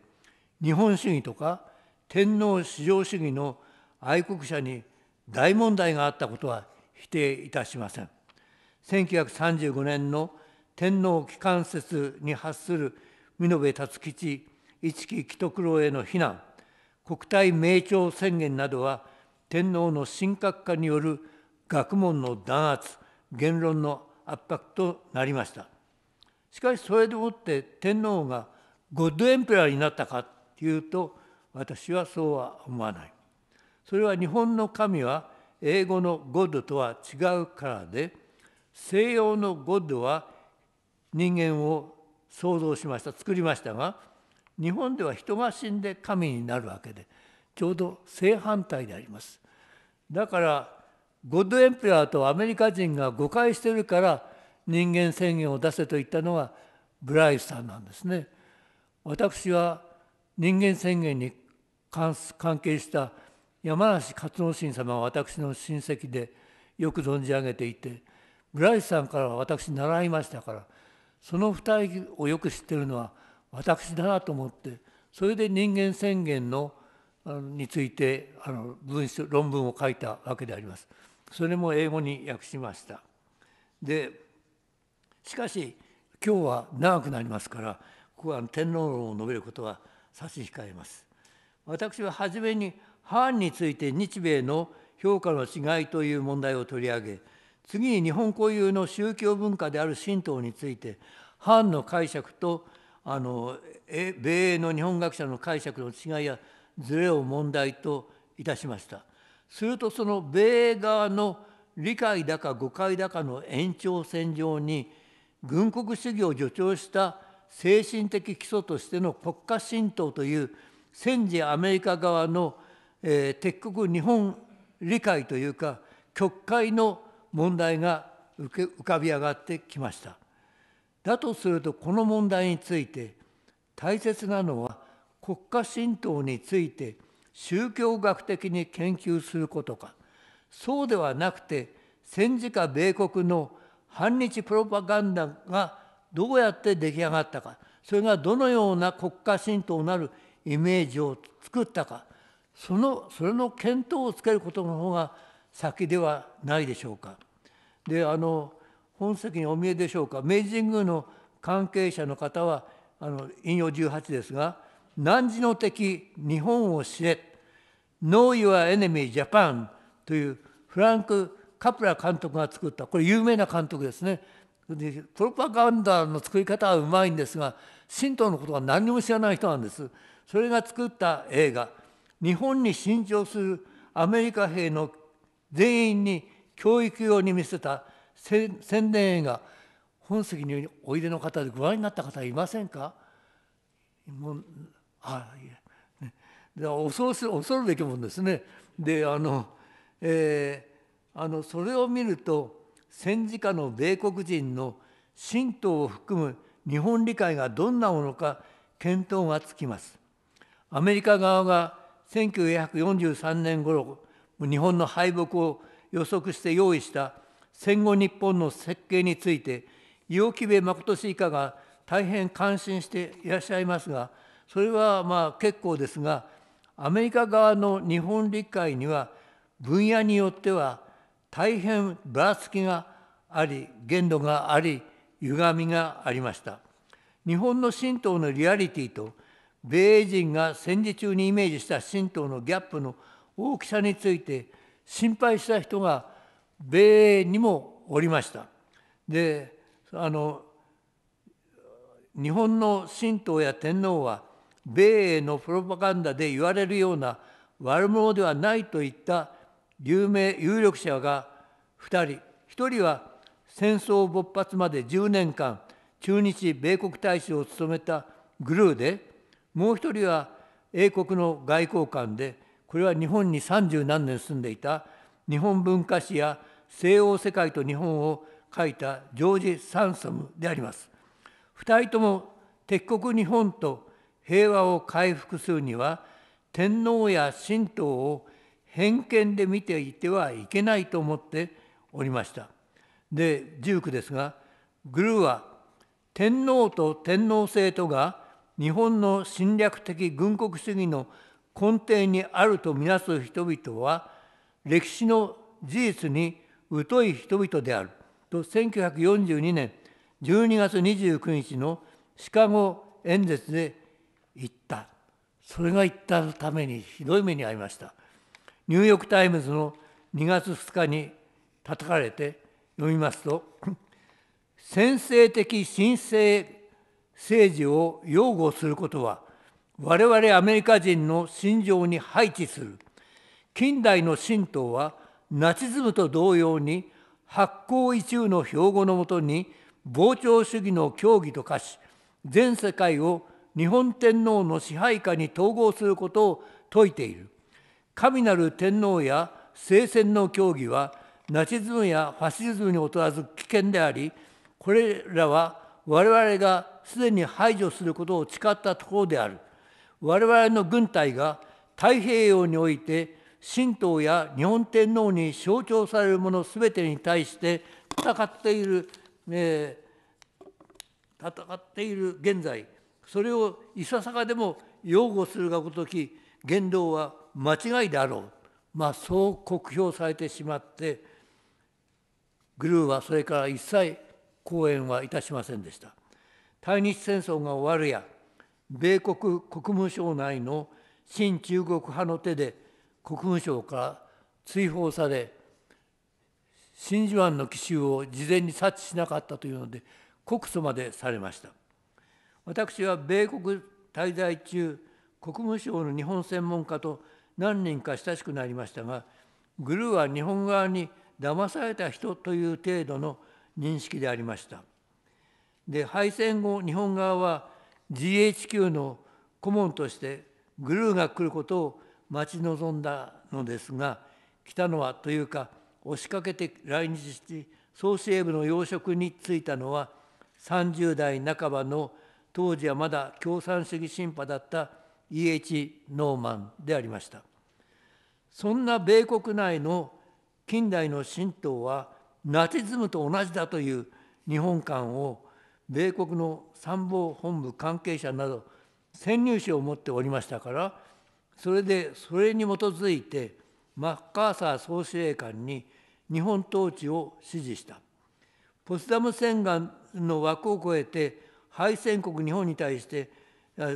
日本主義とか天皇至上主義の愛国者に大問題があったことは否定いたしません。1935年の天皇機関説に発する見延辰吉一木喜徳郎への非難国体名著宣言などは天皇の神格化による学問の弾圧言論の圧迫となりましたしかしそれでもって天皇がゴッドエンペラーになったかっていうと私はそうは思わないそれは日本の神は英語のゴッドとは違うからで西洋のゴッドは人間を創造しました作りましたが日本では人が死んで神になるわけでちょうど正反対でありますだからゴッドエンペラーとアメリカ人が誤解してるから人間宣言を出せと言ったのがブライスさんなんですね私は人間宣言に関係した山梨勝之進様は私の親戚でよく存じ上げていてブライスさんから私習いましたからその2人をよく知ってるのは私だなと思ってそれで人間宣言のについてあの文章論文を書いたわけであります。それも英語に訳しました。でしかし今日は長くなりますからここは天皇論を述べることは差し控えます。私は初めに藩について日米の評価の違いという問題を取り上げ次に日本固有の宗教文化である神道について藩の解釈とあの米英の日本学者の解釈の違いやずれを問題といたしましたするとその米英側の理解だか誤解だかの延長線上に軍国主義を助長した精神的基礎としての国家神道という戦時アメリカ側の、えー、敵国日本理解というか極界の問題が浮かび上がってきました。だとするとこの問題について大切なのは国家神道について宗教学的に研究することかそうではなくて戦時下米国の反日プロパガンダがどうやって出来上がったかそれがどのような国家神道なるイメージを作ったかそのそれの見当をつけることの方が先ではないでしょうか。であの本席にお見えでしょうか明治神宮の関係者の方はあの引用18ですが「汝の敵日本を知れ」「Know Your Enemy Japan」というフランク・カプラ監督が作ったこれ有名な監督ですね。でプロパガンダの作り方はうまいんですが神道のことは何も知らない人なんです。それが作った映画日本に侵調するアメリカ兵の全員に教育用に見せた宣伝映画本席においでの方でご覧になった方いませんかもうあいやで恐る恐るべきもんですね。であの、えー、あのそれを見ると戦時下の米国人の神道を含む日本理解がどんなものか見当がつきます。アメリカ側が1943年頃日本の敗北を予測して用意した戦後日本の設計について、陽木部誠氏以下が大変感心していらっしゃいますが、それはまあ結構ですが、アメリカ側の日本理解には、分野によっては大変ばらつきがあり、限度があり、歪みがありました。日本の神道のリアリティと、米英人が戦時中にイメージした神道のギャップの大きさについて、心配した人が米英にもおりました。であの日本の神道や天皇は米英のプロパガンダで言われるような悪者ではないといった有名有力者が2人1人は戦争勃発まで10年間駐日米国大使を務めたグルーでもう1人は英国の外交官でこれは日本に三十何年住んでいた日本文化史や西欧世界と日本を書いたジョージ・サンソムであります。2人とも敵国日本と平和を回復するには天皇や神道を偏見で見ていてはいけないと思っておりました。で19ですがグルーは天皇と天皇制とが日本の侵略的軍国主義の根底にあるとみなす人々は歴史の事実に疎い人々であると1942年12月29日のシカゴ演説で言ったそれが言ったためにひどい目に遭いましたニューヨーク・タイムズの2月2日に叩かれて読みますと先制的神聖政治を擁護することは我々アメリカ人の心情に配置する近代の神道はナチズムと同様に発行一中の標語のもとに膨張主義の教義と化し全世界を日本天皇の支配下に統合することを説いている神なる天皇や聖戦の教義はナチズムやファシズムに劣らず危険でありこれらは我々がすでに排除することを誓ったところである我々の軍隊が太平洋において神道や日本天皇に象徴されるものすべてに対して戦っている、えー、戦っている現在それをいささかでも擁護するがごとき言動は間違いであろう、まあ、そう酷評されてしまってグルーはそれから一切講演はいたしませんでした。対日戦争が終わるや米国国務省内の親中国派の手で国務省から追放され、真珠湾の奇襲を事前に察知しなかったというので、告訴までされました。私は米国滞在中、国務省の日本専門家と何人か親しくなりましたが、グルーは日本側に騙された人という程度の認識でありました。で、敗戦後、日本側は GHQ の顧問としてグルーが来ることを待ち望んだのですが来たのはというか押しかけて来日し総司令部の要職に就いたのは30代半ばの当時はまだ共産主義審判だった E.H. ノーマンでありましたそんな米国内の近代の神道はナチズムと同じだという日本観を米国の参謀本部関係者など潜入士を持っておりましたからそれでそれに基づいてマッカーサー総司令官に日本統治を指示したポツダム宣言の枠を超えて敗戦国日本に対してあ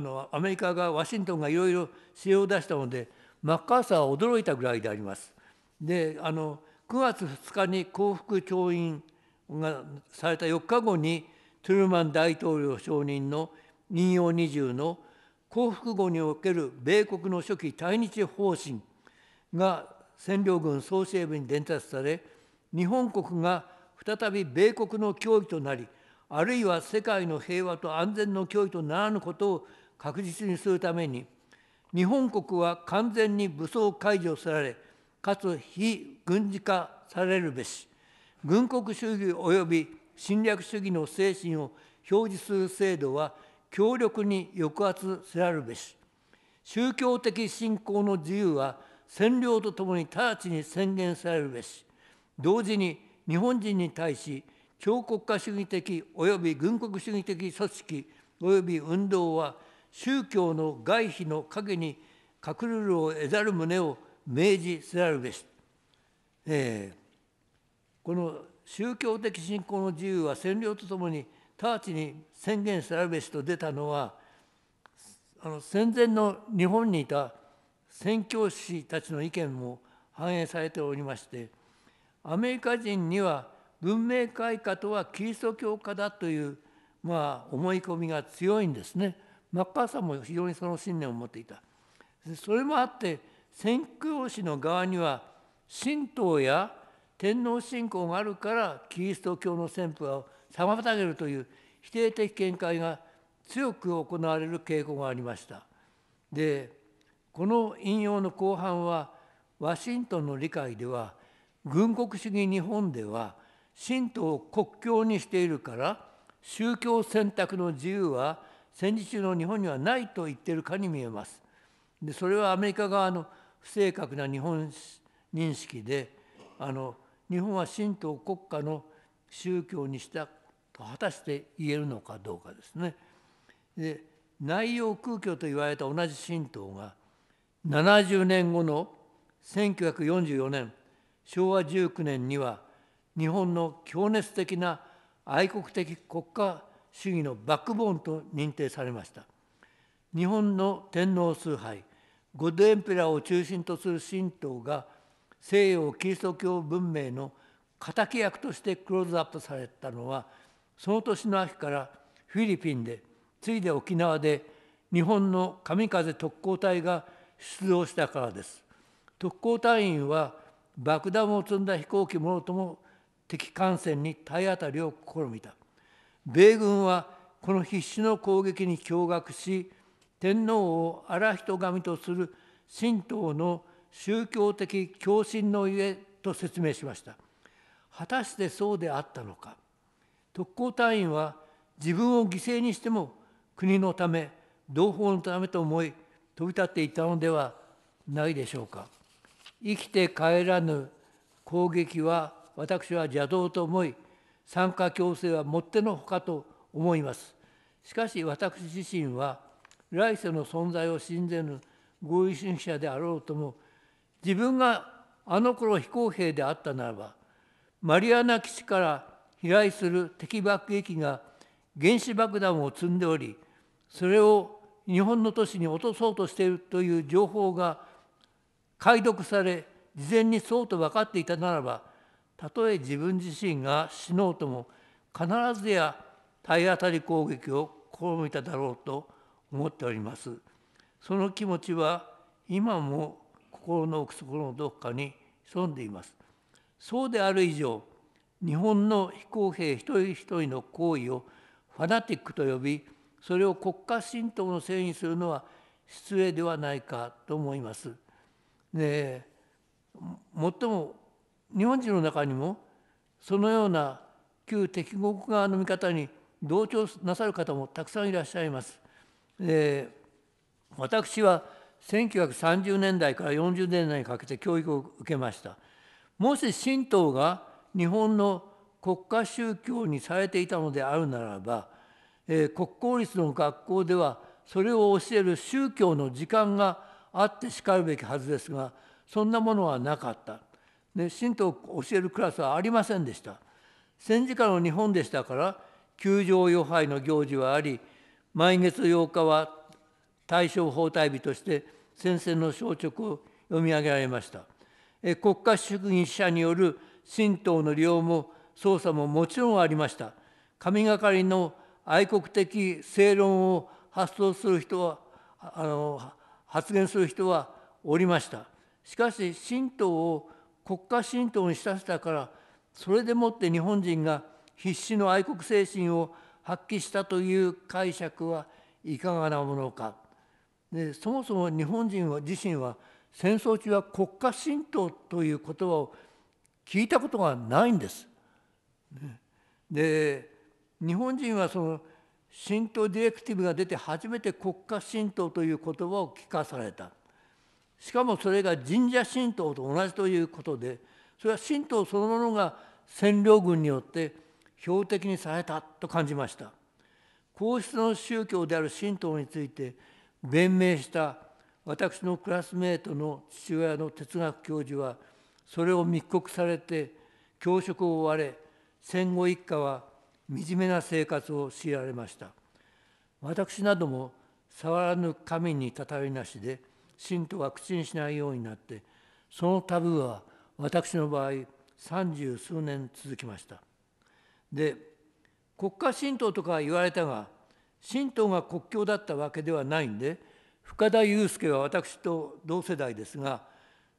のアメリカがワシントンがいろいろ指令を出したのでマッカーサーは驚いたぐらいであります。であの9月2日に幸福調印がされた4日後に、トゥルマン大統領承認の引用20の降伏後における米国の初期対日方針が占領軍総司部に伝達され、日本国が再び米国の脅威となり、あるいは世界の平和と安全の脅威とならぬことを確実にするために、日本国は完全に武装解除され、かつ非軍事化されるべし、軍国主義及び侵略主義の精神を表示する制度は強力に抑圧せらるべし宗教的信仰の自由は占領とともに直ちに宣言されるべし同時に日本人に対し強国家主義的及び軍国主義的組織及び運動は宗教の外費の陰に隠れるを得ざる旨を明示せらるべし、えーこの宗教的信仰の自由は占領とともに直ちに宣言されるべしと出たのはあの戦前の日本にいた宣教師たちの意見も反映されておりましてアメリカ人には文明開化とはキリスト教化だという、まあ、思い込みが強いんですね。マッカーサーも非常にその信念を持っていた。それもあって宣教師の側には神道や天皇信仰があるからキリスト教の旋風を妨げるという否定的見解が強く行われる傾向がありました。でこの引用の後半はワシントンの理解では軍国主義日本では信徒を国教にしているから宗教選択の自由は戦時中の日本にはないと言ってるかに見えます。でそれはアメリカ側の不正確な日本認識であの日本は神道国家の宗教にしたと果たして言えるのかどうかですね。で内容空虚と言われた同じ神道が70年後の1944年昭和19年には日本の強烈的な愛国的国家主義のバックボーンと認定されました。日本の天皇崇拝ゴッドエンペラーを中心とする神道が西洋キリスト教文明の敵役としてクローズアップされたのはその年の秋からフィリピンで次いで沖縄で日本の神風特攻隊が出動したからです特攻隊員は爆弾を積んだ飛行機もろとも敵艦船に体当たりを試みた米軍はこの必死の攻撃に驚愕し天皇を荒人神とする神道の宗教的共振のゆえと説明しました果たしてそうであったのか特攻隊員は自分を犠牲にしても国のため同胞のためと思い飛び立っていたのではないでしょうか生きて帰らぬ攻撃は私は邪道と思い参加強制はもってのほかと思いますしかし私自身は来世の存在を信ぜぬ合意主義者であろうとも自分があの頃飛行兵であったならばマリアナ基地から飛来する敵爆撃が原子爆弾を積んでおりそれを日本の都市に落とそうとしているという情報が解読され事前にそうと分かっていたならばたとえ自分自身が死のうとも必ずや体当たり攻撃を試みただろうと思っております。その気持ちは今も心の奥底のどこかに潜んでいますそうである以上日本の非公平一人一人の行為をファナティックと呼びそれを国家神道のせいにするのは失礼ではないかと思います。でもっとも日本人の中にもそのような旧敵国側の見方に同調なさる方もたくさんいらっしゃいます。で私は1930年代から40年代にかけて教育を受けました。もし神道が日本の国家宗教にされていたのであるならば、えー、国公立の学校ではそれを教える宗教の時間があってしかるべきはずですがそんなものはなかった、ね、神道を教えるクラスはありませんでした戦時下の日本でしたから球場予拝の行事はあり毎月8日は大正包帯日として先生の小著を読み上げられました。国家主義者による神道の利用も捜査ももちろんありました。神がかりの愛国的正論を発動する人はあの発言する人はおりました。しかし神道を国家神道にしたせたからそれでもって日本人が必死の愛国精神を発揮したという解釈はいかがなものか。でそもそも日本人は自身は戦争中は国家神道という言葉を聞いたことがないんです。で日本人はその神道ディレクティブが出て初めて国家神道という言葉を聞かされたしかもそれが神社神道と同じということでそれは神道そのものが占領軍によって標的にされたと感じました皇室の宗教である神道について弁明した私のクラスメートの父親の哲学教授はそれを密告されて教職を追われ戦後一家は惨めな生活を強いられました私なども触らぬ神にたたりなしで信徒は口にしないようになってそのタブーは私の場合三十数年続きましたで国家神道とか言われたが神道が国境だったわけではないんで深田祐介は私と同世代ですが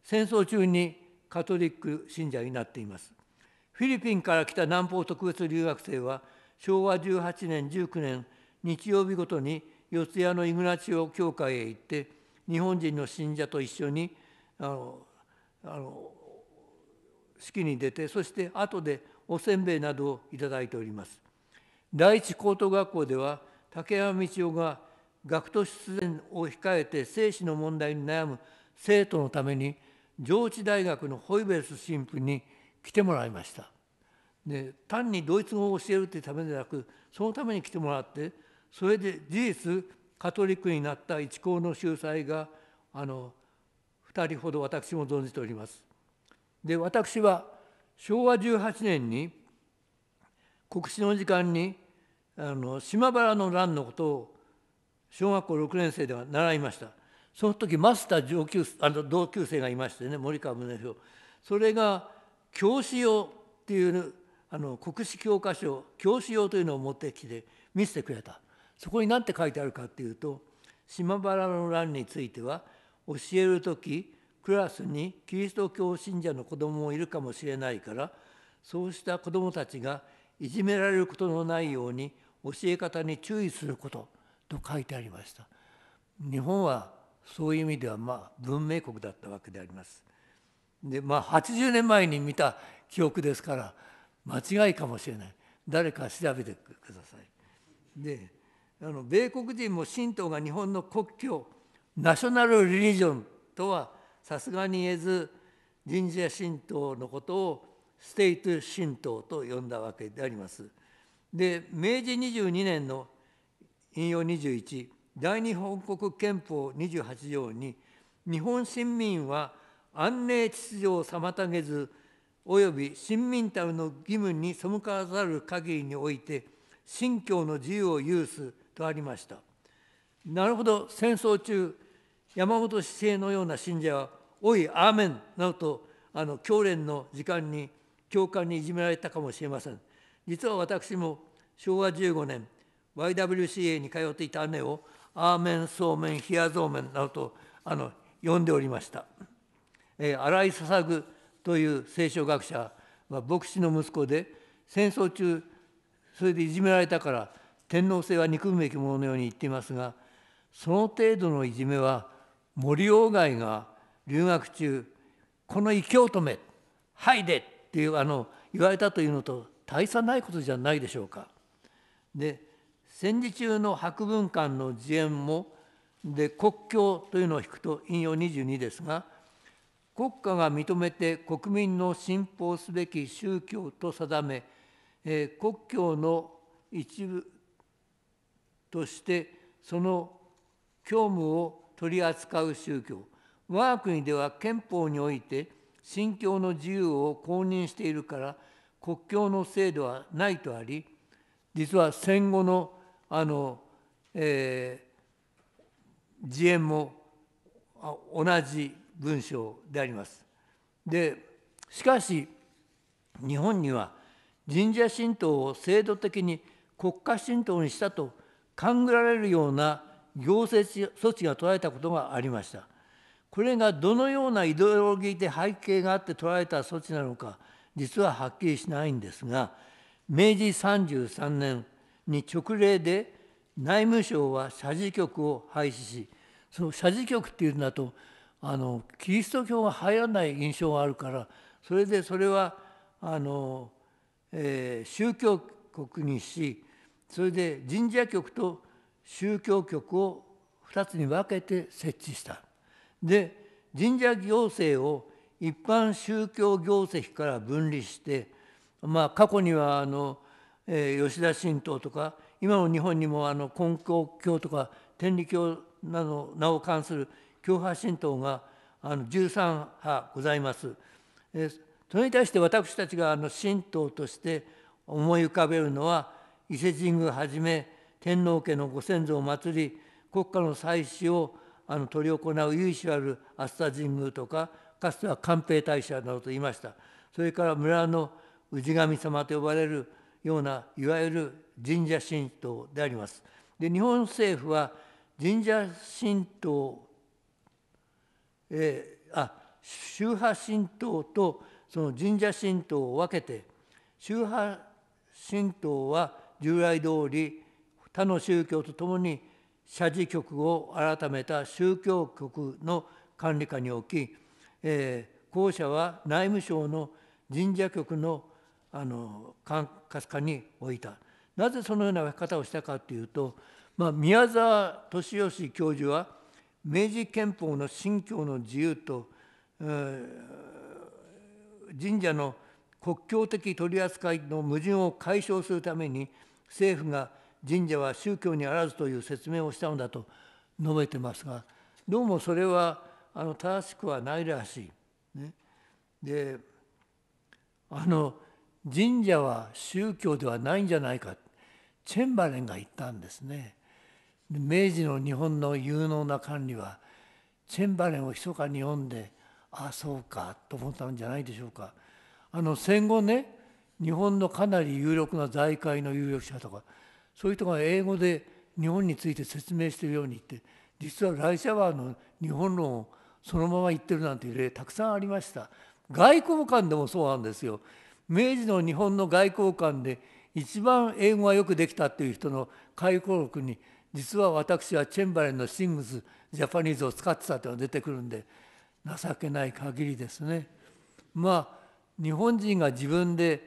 戦争中にカトリック信者になっていますフィリピンから来た南方特別留学生は昭和18年19年日曜日ごとに四谷のイグナチオ教会へ行って日本人の信者と一緒にあのあの式に出てそして後でおせんべいなどをいただいております第一高等学校では竹山道夫が学徒出演を控えて生死の問題に悩む生徒のために上智大学のホイベース神父に来てもらいました。で単にドイツ語を教えるというためでなくそのために来てもらってそれで事実カトリックになった一行の秀才があの2人ほど私も存じております。で私は昭和18年に国試の時間にあの島原の乱のことを小学校6年生では習いましたその時マスター上級あの同級生がいましてね森川宗弘それが教師用っていうあの国史教科書教師用というのを持ってきて見せてくれたそこに何て書いてあるかっていうと島原の乱については教える時クラスにキリスト教信者の子どももいるかもしれないからそうした子どもたちがいじめられることのないように教え方に注意することと書いてありました日本はそういう意味ではまあ文明国だったわけでありますでまあ80年前に見た記憶ですから間違いかもしれない誰か調べてくださいであの米国人も神道が日本の国教ナショナルリリジョンとはさすがに言えず神社神道のことをステイト神道と呼んだわけでありますで、明治22年の引用21、第日本国憲法28条に、日本新民は安寧秩序を妨げず、及び新民たるの義務に背かざる限りにおいて、信教の自由を有すとありました。なるほど、戦争中、山本市政のような信者は、おい、アーメンなどと、あの教練の時間に、教官にいじめられたかもしれません。実は私も昭和15年 YWCA に通っていた姉をアーメンそうめん冷やそうめんなどとあの呼んでおりました、えー、新井捧という聖書学者は牧師の息子で戦争中それでいじめられたから天皇制は憎むべきもののように言っていますがその程度のいじめは森鴎外が留学中この異教止めはいでっていうあの言われたというのと大差ないことじゃないでしょうか。で戦時中の博文館の自演もで国境というのを引くと引用22ですが国家が認めて国民の信奉すべき宗教と定め、えー、国境の一部としてその教務を取り扱う宗教我が国では憲法において信教の自由を公認しているから国境の制度はないとあり実は戦後のあの、えー、自演も同じ文章であります。でしかし日本には神社神道を制度的に国家神道にしたと勘ぐられるような行政措置が取られたことがありました。これがどのようなイデオロギーで背景があって取られた措置なのか実ははっきりしないんですが明治33年に直令で内務省は社寺局を廃止しその社寺局っていうんだとあのキリスト教が入らない印象があるからそれでそれはあの、えー、宗教国にしそれで神社局と宗教局を2つに分けて設置した。で神社行政を一般宗教業績から分離して、まあ、過去にはあの、えー、吉田神道とか今の日本にもあの根教教とか天理教など名を冠する教派神道があの13派ございます。えー、それに対して私たちがあの神道として思い浮かべるのは伊勢神宮はじめ天皇家のご先祖を祭り国家の祭祀をあの執り行う由緒ある熱田神宮とかかつては官兵大社などと言いましたそれから村の氏神様と呼ばれるようないわゆる神社神道でありますで日本政府は神社神道、えー、あ宗派神道とその神社神道を分けて宗派神道は従来通り他の宗教とともに社寺局を改めた宗教局の管理下に置きえー、後者は内務省の神社局のあの管轄下に置いた。なぜそのような方をしたかというと、まあ、宮沢俊義教授は、明治憲法の信教の自由と、えー、神社の国境的取り扱いの矛盾を解消するために、政府が神社は宗教にあらずという説明をしたのだと述べてますが、どうもそれはあの正しくはないらしい。ね、であの神社は宗教ではないんじゃないかチェンバレンが言ったんですね。明治の日本の有能な管理はチェンバレンを密かに読んでああそうかと思ったんじゃないでしょうか。あの戦後ね日本のかなり有力な財界の有力者とかそういう人が英語で日本について説明しているように言って実はライシャワーの日本論をそのまま言ってるなんていう例たくさんありました外交官でもそうなんですよ明治の日本の外交官で一番英語がよくできたっていう人の回顧録に実は私はチェンバレンのシングスジャパニーズを使ってたというのが出てくるんで情けない限りですねまあ日本人が自分で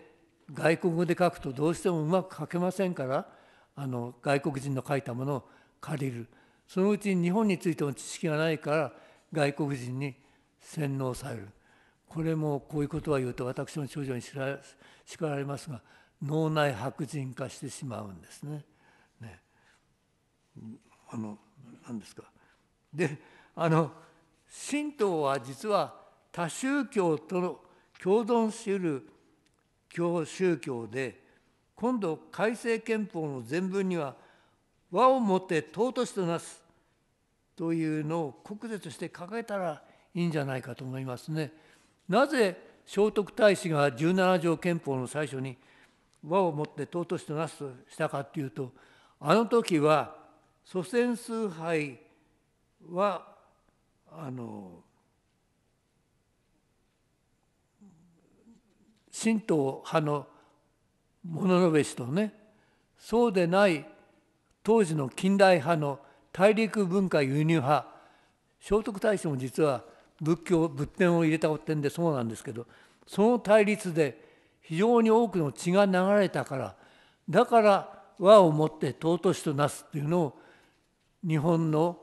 外国語で書くとどうしてもうまく書けませんからあの外国人の書いたものを借りるそのうち日本についての知識がないから外国人に洗脳されるこれもこういうことは言うと私の長女に叱られますが脳内白人化してしまうんですね。ねあの何ですかであの神道は実は多宗教との共存しうる教宗教で今度改正憲法の全文には「和をもって尊しとなすというのを国是として掲げたらいいんじゃないかと思いますね。なぜ聖徳太子が17条憲法の最初に和をもって尊しとなすとしたかっていうとあの時は祖先崇拝はあの神道派の物のべしとねそうでない当時の近代派の大陸文化輸入派聖徳太子も実は仏教仏典を入れた点でそうなんですけどその対立で非常に多くの血が流れたからだから和をもって尊しとなすっていうのを日本の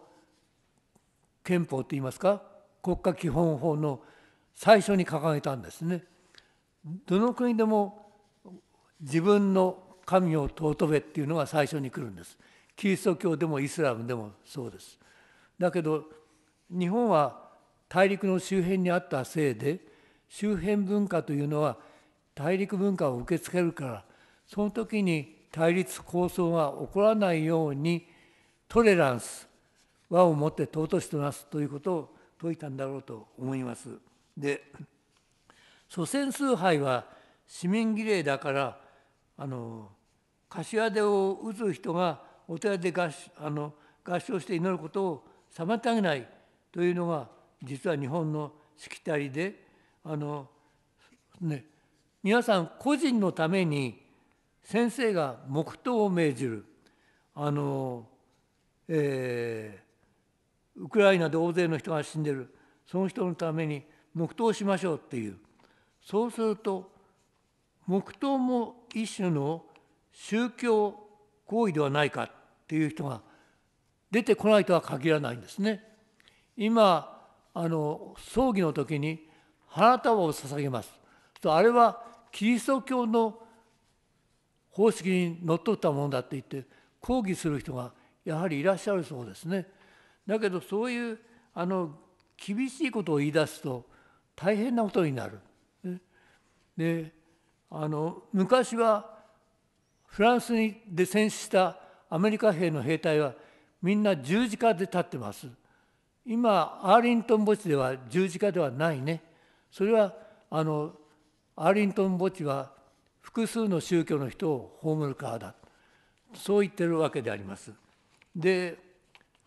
憲法といいますか国家基本法の最初に掲げたんですね。どの国でも自分の神を尊べっていうのが最初に来るんです。キリスト教でもイスラムでもそうです。だけど日本は大陸の周辺にあったせいで周辺文化というのは大陸文化を受け付けるからその時に対立抗争が起こらないようにトレランス和をもって尊しとなすということを説いたんだろうと思います。で祖先崇拝は市民儀礼だからあの柏手を打つ人がお寺で合あの合唱して祈ることを妨げないというのが実は日本のしきたりであの、ね、皆さん個人のために先生が黙祷を命じるあの、えー、ウクライナで大勢の人が死んでるその人のために黙祷しましょうっていうそうすると黙祷も一種の宗教行為ではないかっていう人が出てこないとは限らないんですね。今あの葬儀の時に花束を捧げます。とあれはキリスト教の方式にのっとったものだって言って抗議する人がやはりいらっしゃるそうですね。だけどそういうあの厳しいことを言い出すと大変なことになる。であの昔はフランスで戦死したアメリカ兵の兵隊はみんな十字架で立ってます。今アーリントン墓地では十字架ではないね。それはあのアーリントン墓地は複数の宗教の人を葬るらだそう言ってるわけであります。で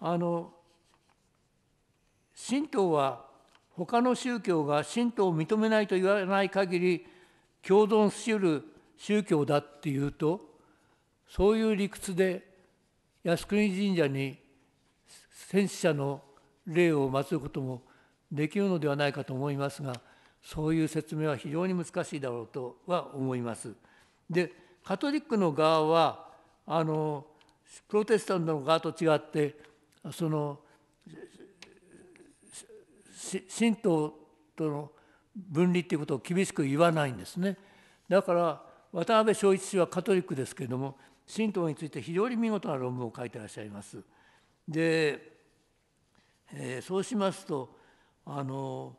あの神道は他の宗教が神道を認めないと言わない限り共存しうる宗教だっていうとそういう理屈で靖国神社に戦死者の霊を祀ることもできるのではないかと思いますが、そういう説明は非常に難しいだろうとは思います。で、カトリックの側は、あのプロテスタントの側と違って、その神道との分離ということを厳しく言わないんですね。だから渡辺昭一氏はカトリックですけれども神道について非常に見事な論文を書いてらっしゃいます。で、えー、そうしますとあの、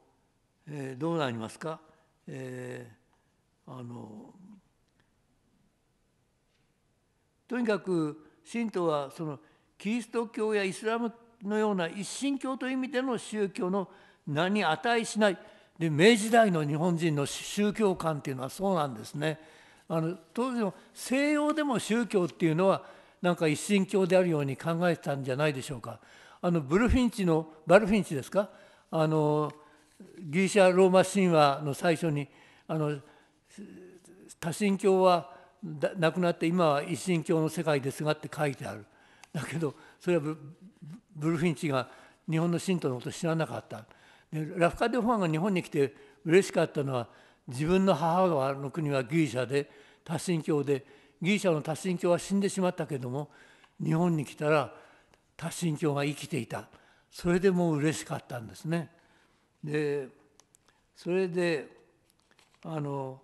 えー、どうなりますか、えー、あのとにかく神道はそのキリスト教やイスラムのような一神教という意味での宗教の名に値しないで明治時代の日本人の宗教観というのはそうなんですね。あの当時の西洋でも宗教っていうのはなんか一神教であるように考えてたんじゃないでしょうか。あのブルフィンチのバルフィンチですかあのギリシャ・ローマ神話の最初にあの多神教はなくなって今は一神教の世界ですがって書いてあるだけどそれはブルフィンチが日本の信徒のこと知らなかったでラフカデ・ファンが日本に来て嬉しかったのは自分の母の国はギリシャで多神教でギリシャの多神教は死んでしまったけども日本に来たら多神教が生きていたそれでもう嬉しかったんですね。でそれであの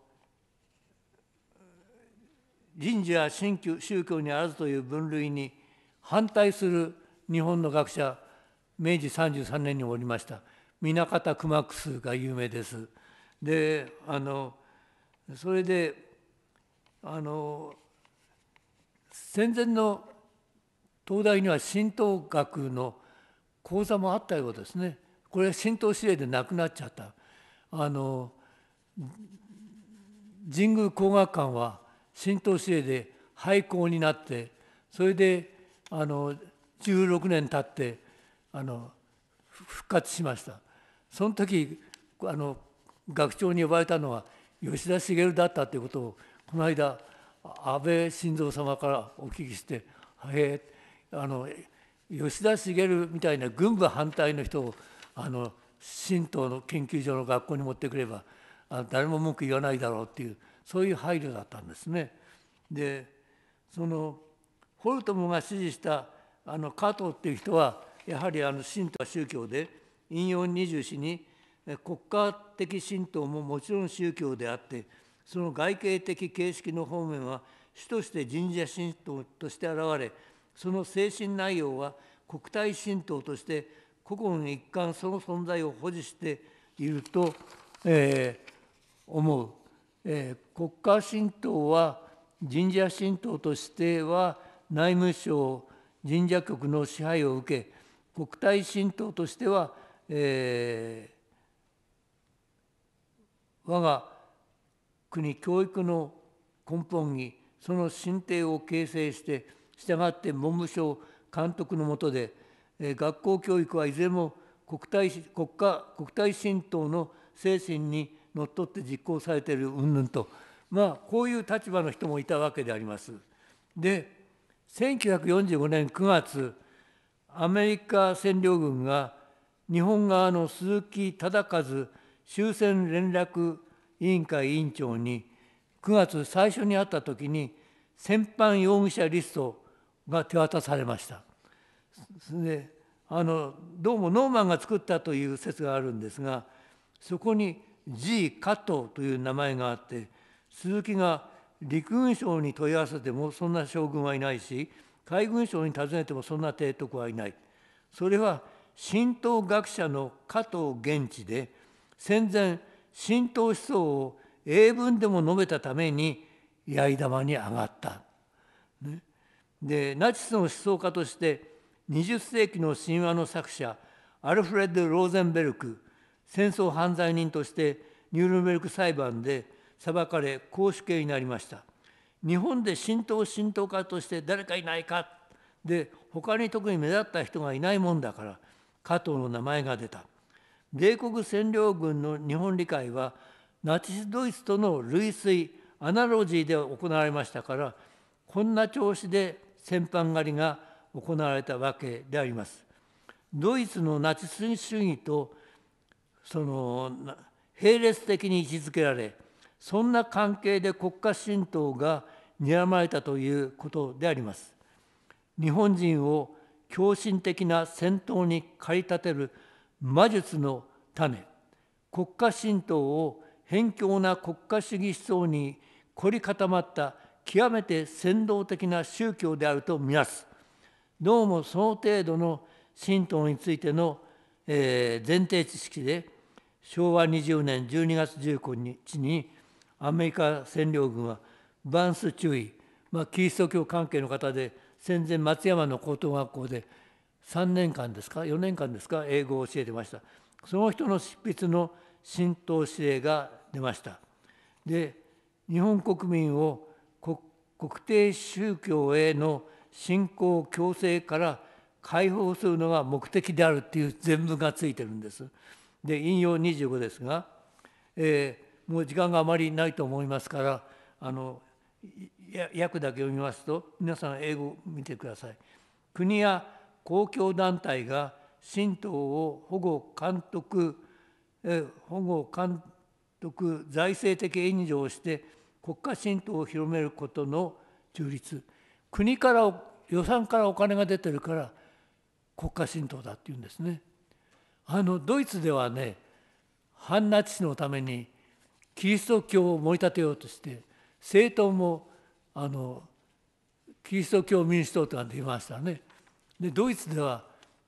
人事や新教宗教にあらずという分類に反対する日本の学者明治33年におりました南方熊楠が有名です。であのそれであの戦前の東大には神道学の講座もあったようですねこれは神道指令でなくなっちゃったあの神宮工学館は神道指令で廃校になってそれであの16年経ってあの復活しましたその時あの学長に呼ばれたのは吉田茂だったということをこの間安倍晋三様からお聞きして「へえあの吉田茂みたいな軍部反対の人をあの神道の研究所の学校に持ってくればあ誰も文句言わないだろうっていうそういう配慮だったんですね。でそのホルトムが支持したあの加藤っていう人はやはりあの神道は宗教で引用十四に国家的神道ももちろん宗教であってその外形的形式の方面は主として神社神道として現れその精神内容は国体神道として古今一貫その存在を保持していると、えー、思う、えー、国家神道は神社神道としては内務省神社局の支配を受け国体神道としては、えー、我が国教育の根本にその進程を形成して従って文部省監督の下で学校教育はいずれも国体国家国体神道の精神にのっとって実行されている云々とまあこういう立場の人もいたわけであります。で1945年9月アメリカ占領軍が日本側の鈴木忠和終戦連絡委員会委員長に9月最初に会った時に戦犯容疑者リストが手渡されました。であのどうもノーマンが作ったという説があるんですがそこに G 加藤という名前があって鈴木が陸軍省に問い合わせてもそんな将軍はいないし海軍省に尋ねてもそんな提督はいないそれは神道学者の加藤現地で戦前神道思想を英文でも述べたために八重玉に上がった。ね、でナチスの思想家として20世紀の神話の作者アルフレッド・ローゼンベルク戦争犯罪人としてニュールンベルク裁判で裁かれ公主刑になりました。日本で神道神道家として誰かいないかで他に特に目立った人がいないもんだから加藤の名前が出た。米国占領軍の日本理解はナチス・ドイツとの類推アナロジーで行われましたからこんな調子で戦犯狩りが行われたわけであります。ドイツのナチス主義とその並列的に位置づけられそんな関係で国家神道が睨まれたということであります。日本人を狂信的な戦闘に駆り立てる魔術の種国家神道を偏境な国家主義思想に凝り固まった極めて扇動的な宗教であると見なすどうもその程度の神道についての、えー、前提知識で昭和20年12月19日にアメリカ占領軍はバンス注意、まあ、キリスト教関係の方で戦前松山の高等学校で3年間ですか4年間ですか英語を教えてました。その人の執筆の浸透指令が出ました。で日本国民を国定宗教への信仰強制から解放するのが目的であるっていう全文がついてるんです。で引用25ですが、えー、もう時間があまりないと思いますからあの訳だけ読みますと皆さん英語見てください。国や公共団体が神道を保護監督保護監督財政的援助をして国家神道を広めることの中立国から予算からお金が出てるから国家神道だっていうんですね。あのドイツではね反ナチスのためにキリスト教を盛り立てようとして政党もあのキリスト教民主党とかでいましたね。でドイツでは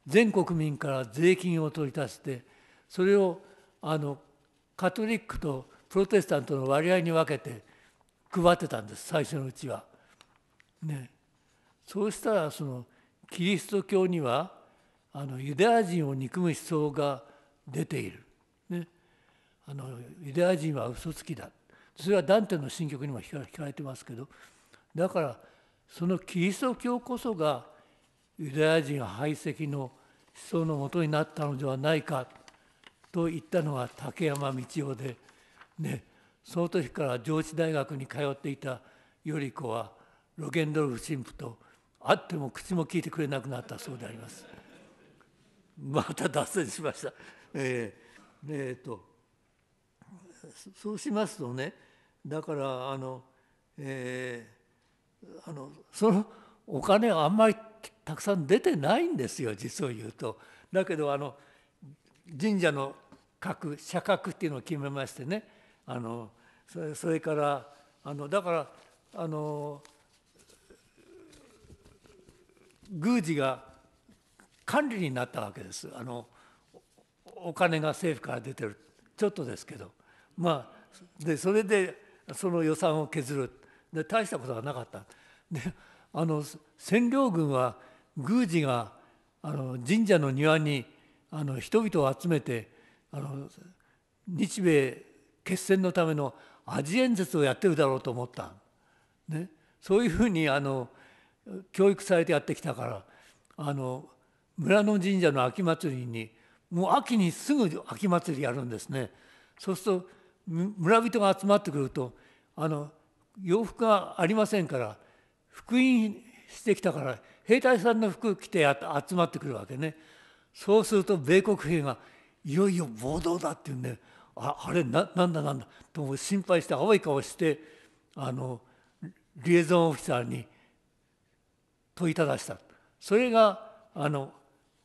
全国民から税金を取り出してそれをあのカトリックとプロテスタントの割合に分けて配ってたんです最初のうちは。ね、そうしたらそのキリスト教にはあのユダヤ人を憎む思想が出ている、ね、あのユダヤ人は嘘つきだそれはダンテの新曲にも聞かれてますけどだからそのキリスト教こそがユダヤ人排斥の思想のもとになったのではないかと言ったのが竹山道夫で、ね、その時から上智大学に通っていた頼子はロゲンドルフ神父と会っても口も聞いてくれなくなったそうであります。また脱線しました。えー、えー、とそうしますとねだからあの、えー、あのそのお金はあんまりたくさん出てないんですよ実を言うと。だけどあの神社の格社格っていうのを決めましてねあのそれそれからあのだからあの宮司が管理になったわけですあのお金が政府から出てるちょっとですけどまあでそれでその予算を削るで大したことはなかったであの占領軍は宮司があの神社の庭にあの人々を集めてあの日米決戦のためのアジ演説をやってるだろうと思った、ね、そういうふうにあの教育されてやってきたからあの村の神社の秋祭りにもう秋にすぐ秋祭りやるんですね。そうすると村人が集まってくるとあの洋服がありませんから復員してきたから兵隊さんの服着て集まってくるわけねそうすると米国兵がいよいよ暴動だっていうんでああれななんだなんだと心配して青い顔してあのリエゾンオフィサーに問いただしたそれがあの、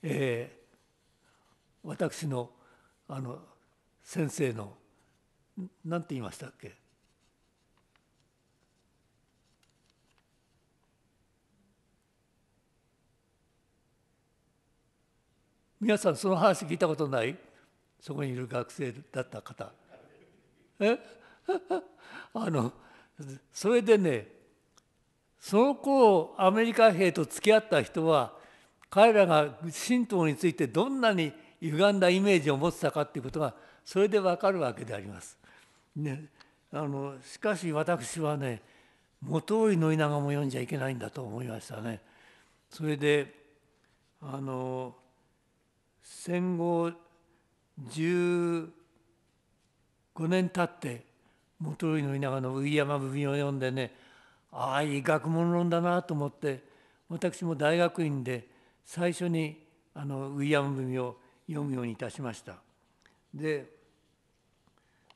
えー、私のあの先生の何て言いましたっけ皆さんその話聞いたことないそこにいる学生だった方え [laughs] あのそれでねその頃アメリカ兵と付き合った人は彼らが神道についてどんなに歪んだイメージを持ってたかっていうことがそれでわかるわけであります。ね、あのしかし私はね元井稲がも読んじゃいけないんだと思いましたね。それであの戦後15年経って元頼の田舎の上山文を読んでねああいい学問論だなと思って私も大学院で最初にあの上山文を読むようにいたしました。で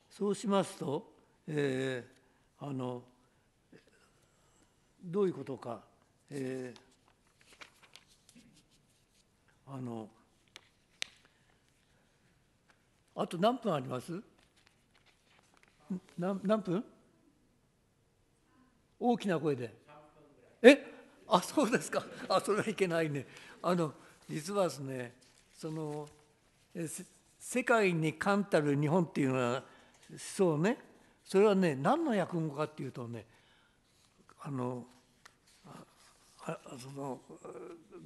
そうしますと、えー、あのどういうことか、えー、あのあと何分あります何分大きな声で。えあそうですか。あそれはいけないね。あの実はですねそのえ世界に冠たる日本っていうのはそうねそれはね何の訳語かっていうとねあのあその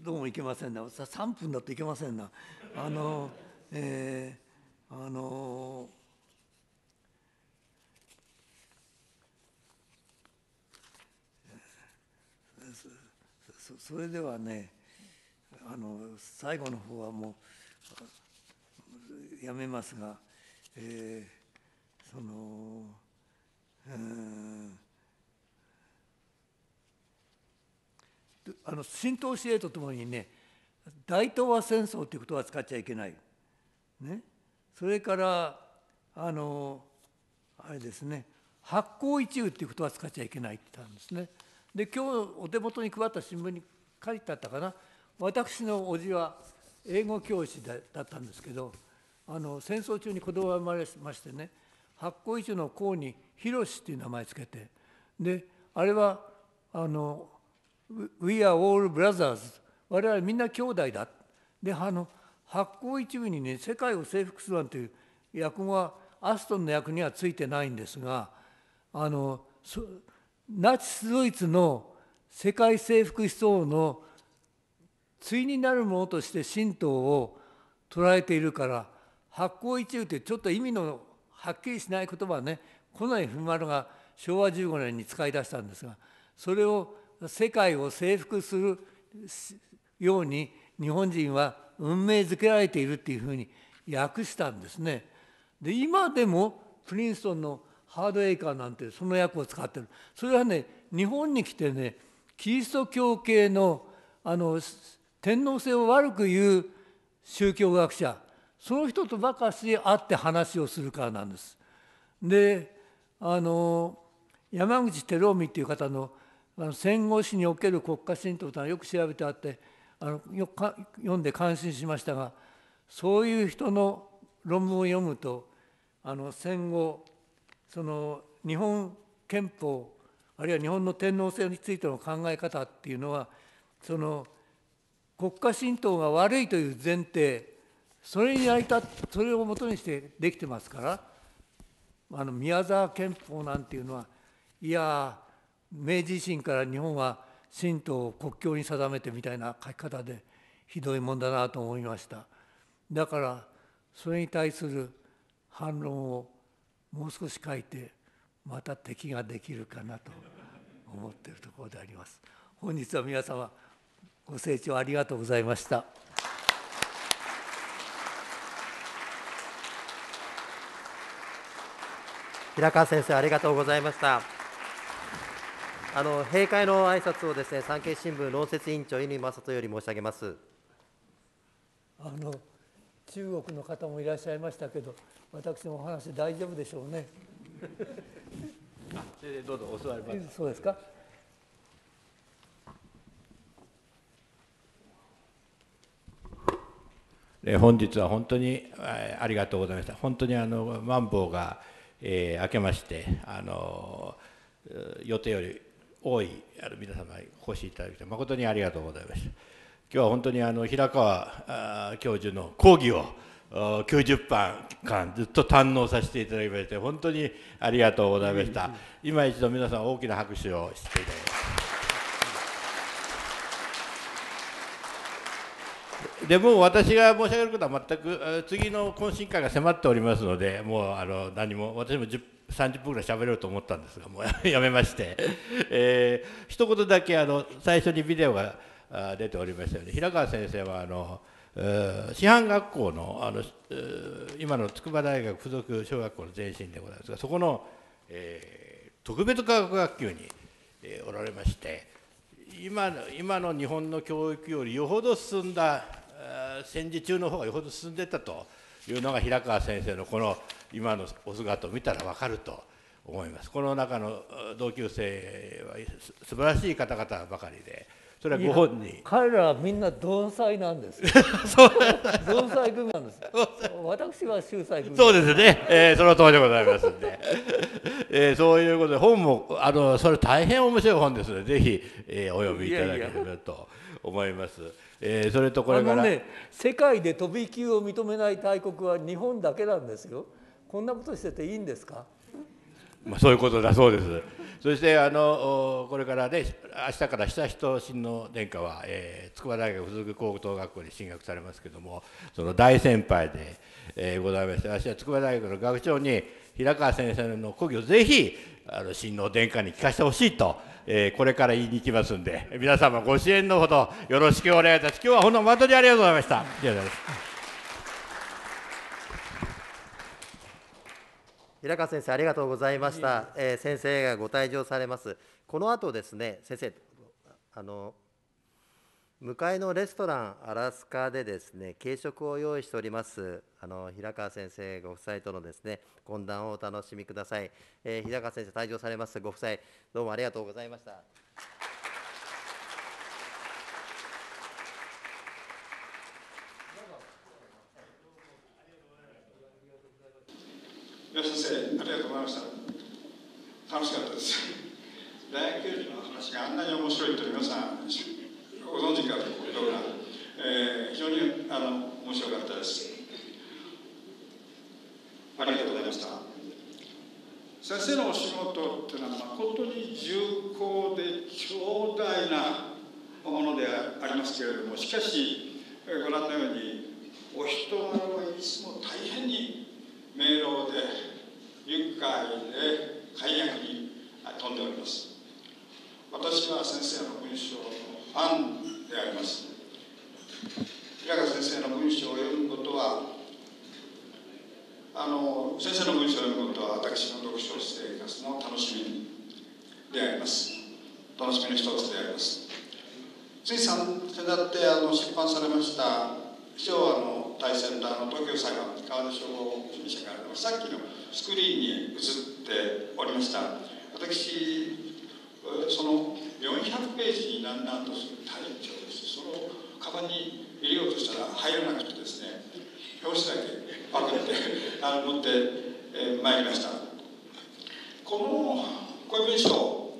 どうもいけませんな3分だといけませんなあの、えあのそそれではねあの最後の方はもうやめますが、えー、そのうんあの神道支援とともにね大東亜戦争という言葉は使っちゃいけない。ね、それからあのあれですね発行一憂っていう言葉使っちゃいけないって言ったんですね。で今日お手元に配った新聞に書いてあったかな私の叔父は英語教師だったんですけどあの戦争中に子供が生まれましてね発行一の項に「ヒロシっていう名前つけてであれはあの「We are all brothers」我々みんな兄弟だであの発行一部にね世界を征服するなんていう役はアストンの役にはついてないんですがあのナチス・ドイツの世界征服思想の対になるものとして神道を捉えているから発行一部ってちょっと意味のはっきりしない言葉はねこの文丸が昭和15年に使い出したんですがそれを世界を征服するように日本人は運命づけられているっていうふうに訳したんですね。で今でもプリンストンのハードエイカーなんてその訳を使ってるそれはね日本に来てねキリスト教系のあの天皇制を悪く言う宗教学者その人とばかし会って話をするからなんです。であの山口照臣っていう方の戦後史における国家神道というのはよく調べてあってあのよか読んで感心しましたがそういう人の論文を読むとあの戦後その日本憲法あるいは日本の天皇制についての考え方っていうのはその国家神道が悪いという前提それに成り立それをもとにしてできてますからあの宮沢憲法なんていうのはいや明治維新から日本は信徒を国境に定めてみたいな書き方でひどいもんだなと思いましただからそれに対する反論をもう少し書いてまた敵ができるかなと思っているところであります本日は皆様ご清聴ありがとうございました平川先生ありがとうございましたあの閉会の挨拶をですね産経新聞論説委員長乾正人より申し上げますあの中国の方もいらっしゃいましたけど私のお話大丈夫でしょうねあ先生どうぞお座りくださいそうですか本日は本当にありがとうございました。本当にあのマンボウが、えー、明けましてあの予定より多い皆様お越しいただき誠にありがとうございました今日は本当にあの平川教授の講義を90分間ずっと堪能させていただきまして本当にありがとうございました、今一度皆さん大きな拍手をしていただきますでも私が申し上げることは全く次の懇親会が迫っておりますのでもうあの何も私も10 30分ぐらい喋れると思ったんですがもう [laughs] やめまして、えー、一言だけあの最初にビデオが出ておりましたよに平川先生はあの師範学校のあの今の筑波大学附属小学校の前身でございますがそこの、えー、特別科学学級に、えー、おられまして今の今の日本の教育よりよほど進んだ戦時中の方がよほど進んでたというのが平川先生のこの「今のお姿を見たら分かると思いますこの中の同級生は素晴らしい方々ばかりでそれはご本人彼らはみんな同才なんです [laughs] そう同才組なんです私は秀才組そうですね、えー、その通りでございますんで、えー、そういうことで本もあのそれ大変面白い本ですのでぜひ、えー、お読みいただければと思います。いやいやえー、それとこれから、ね、世界で飛び級を認めない大国は日本だけなんですよ。こんなことしてていいんですかまあ、そういうことだそうです。そしてあのこれからね明日から久仁親王殿下は、えー、筑波大学附属高等学校に進学されますけどもその大先輩で、えー、ございまして私は筑波大学の学長に平川先生の講義をぜひあの親王殿下に聞かせてほしいと、えー、これから言いに行きますんで皆様ご支援のほどよろしくお願いいたします今日は本当にありがとうございました。す。平川先生、ありがとうございました。えー、先生がご退場されます。この後ですね、先生、あの向かいのレストランアラスカでですね、軽食を用意しております。あの平川先生ご夫妻とのですね、懇談をお楽しみください。えー、平川先生退場されます。ご夫妻、どうもありがとうございました。先生ありがとうございました楽しかったです大学 [laughs] 教授の話があんなに面白いと皆さんご存知かところが、えー、非常にあの面白かったですありがとうございました先生のお仕事っていうのは誠に重厚で強大なものでありますけれどもしかしご覧のようにお人柄はいつも大変に明朗で愉快で快に飛んでおります私は先生の文章のファンであります平川先生の文章を読むことはあの先生の文章を読むことは私の読書生活の楽しみであります楽しみの一つでありますつい先だってあの出版されました「今日はあの対センの東京裁判川の消防主義者からのさっきのスクリーンに映っておりました私その400ページになんなんとする大長ですそのカバンに入れようとしたら入らなくてですね表紙だけパクって [laughs] あの持って、えー、参りましたこのこういう文章を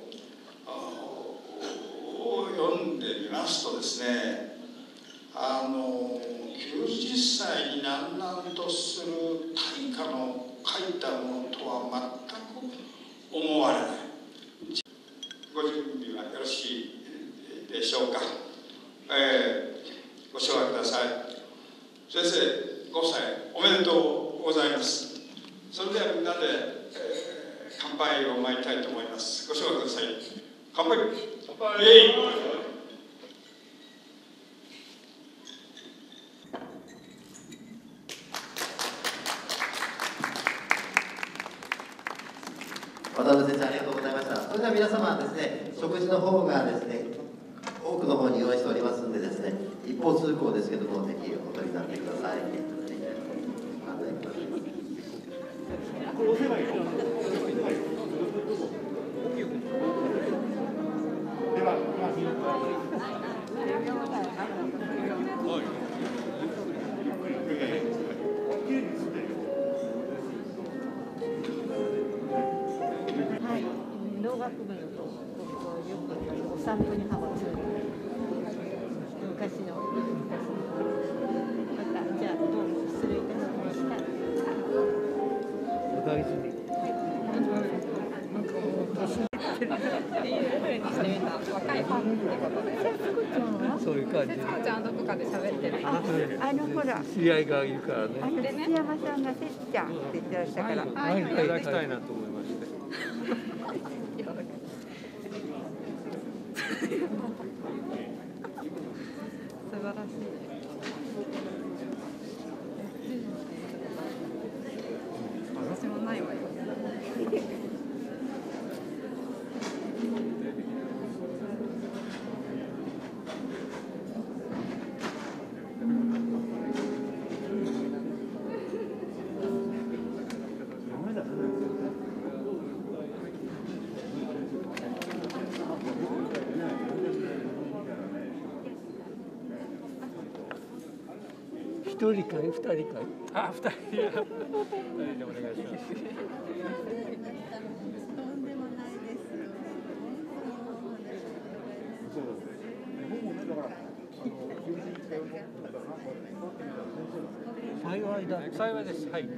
読んでみますとですねあの90歳になんなんとする大家の書いたものとは全く思われないご準備はよろしいでしょうか、えー、ご唱和ください先生ご夫妻おめでとうございますそれではみんなで、えー、乾杯を参りたいと思いますご唱和ください乾杯乾杯、えー皆様はですね食事の方がですね多くの方に用意しておりますんでですね一方通行ですけどもぜひお取りになってください。ごそ知り合いがいるからね。あの山さんがせっちゃんって言ってしたから。はい、いただきたいなと思いまして。素晴らしい。人二人あ二人でお願いします幸いだ幸いですはい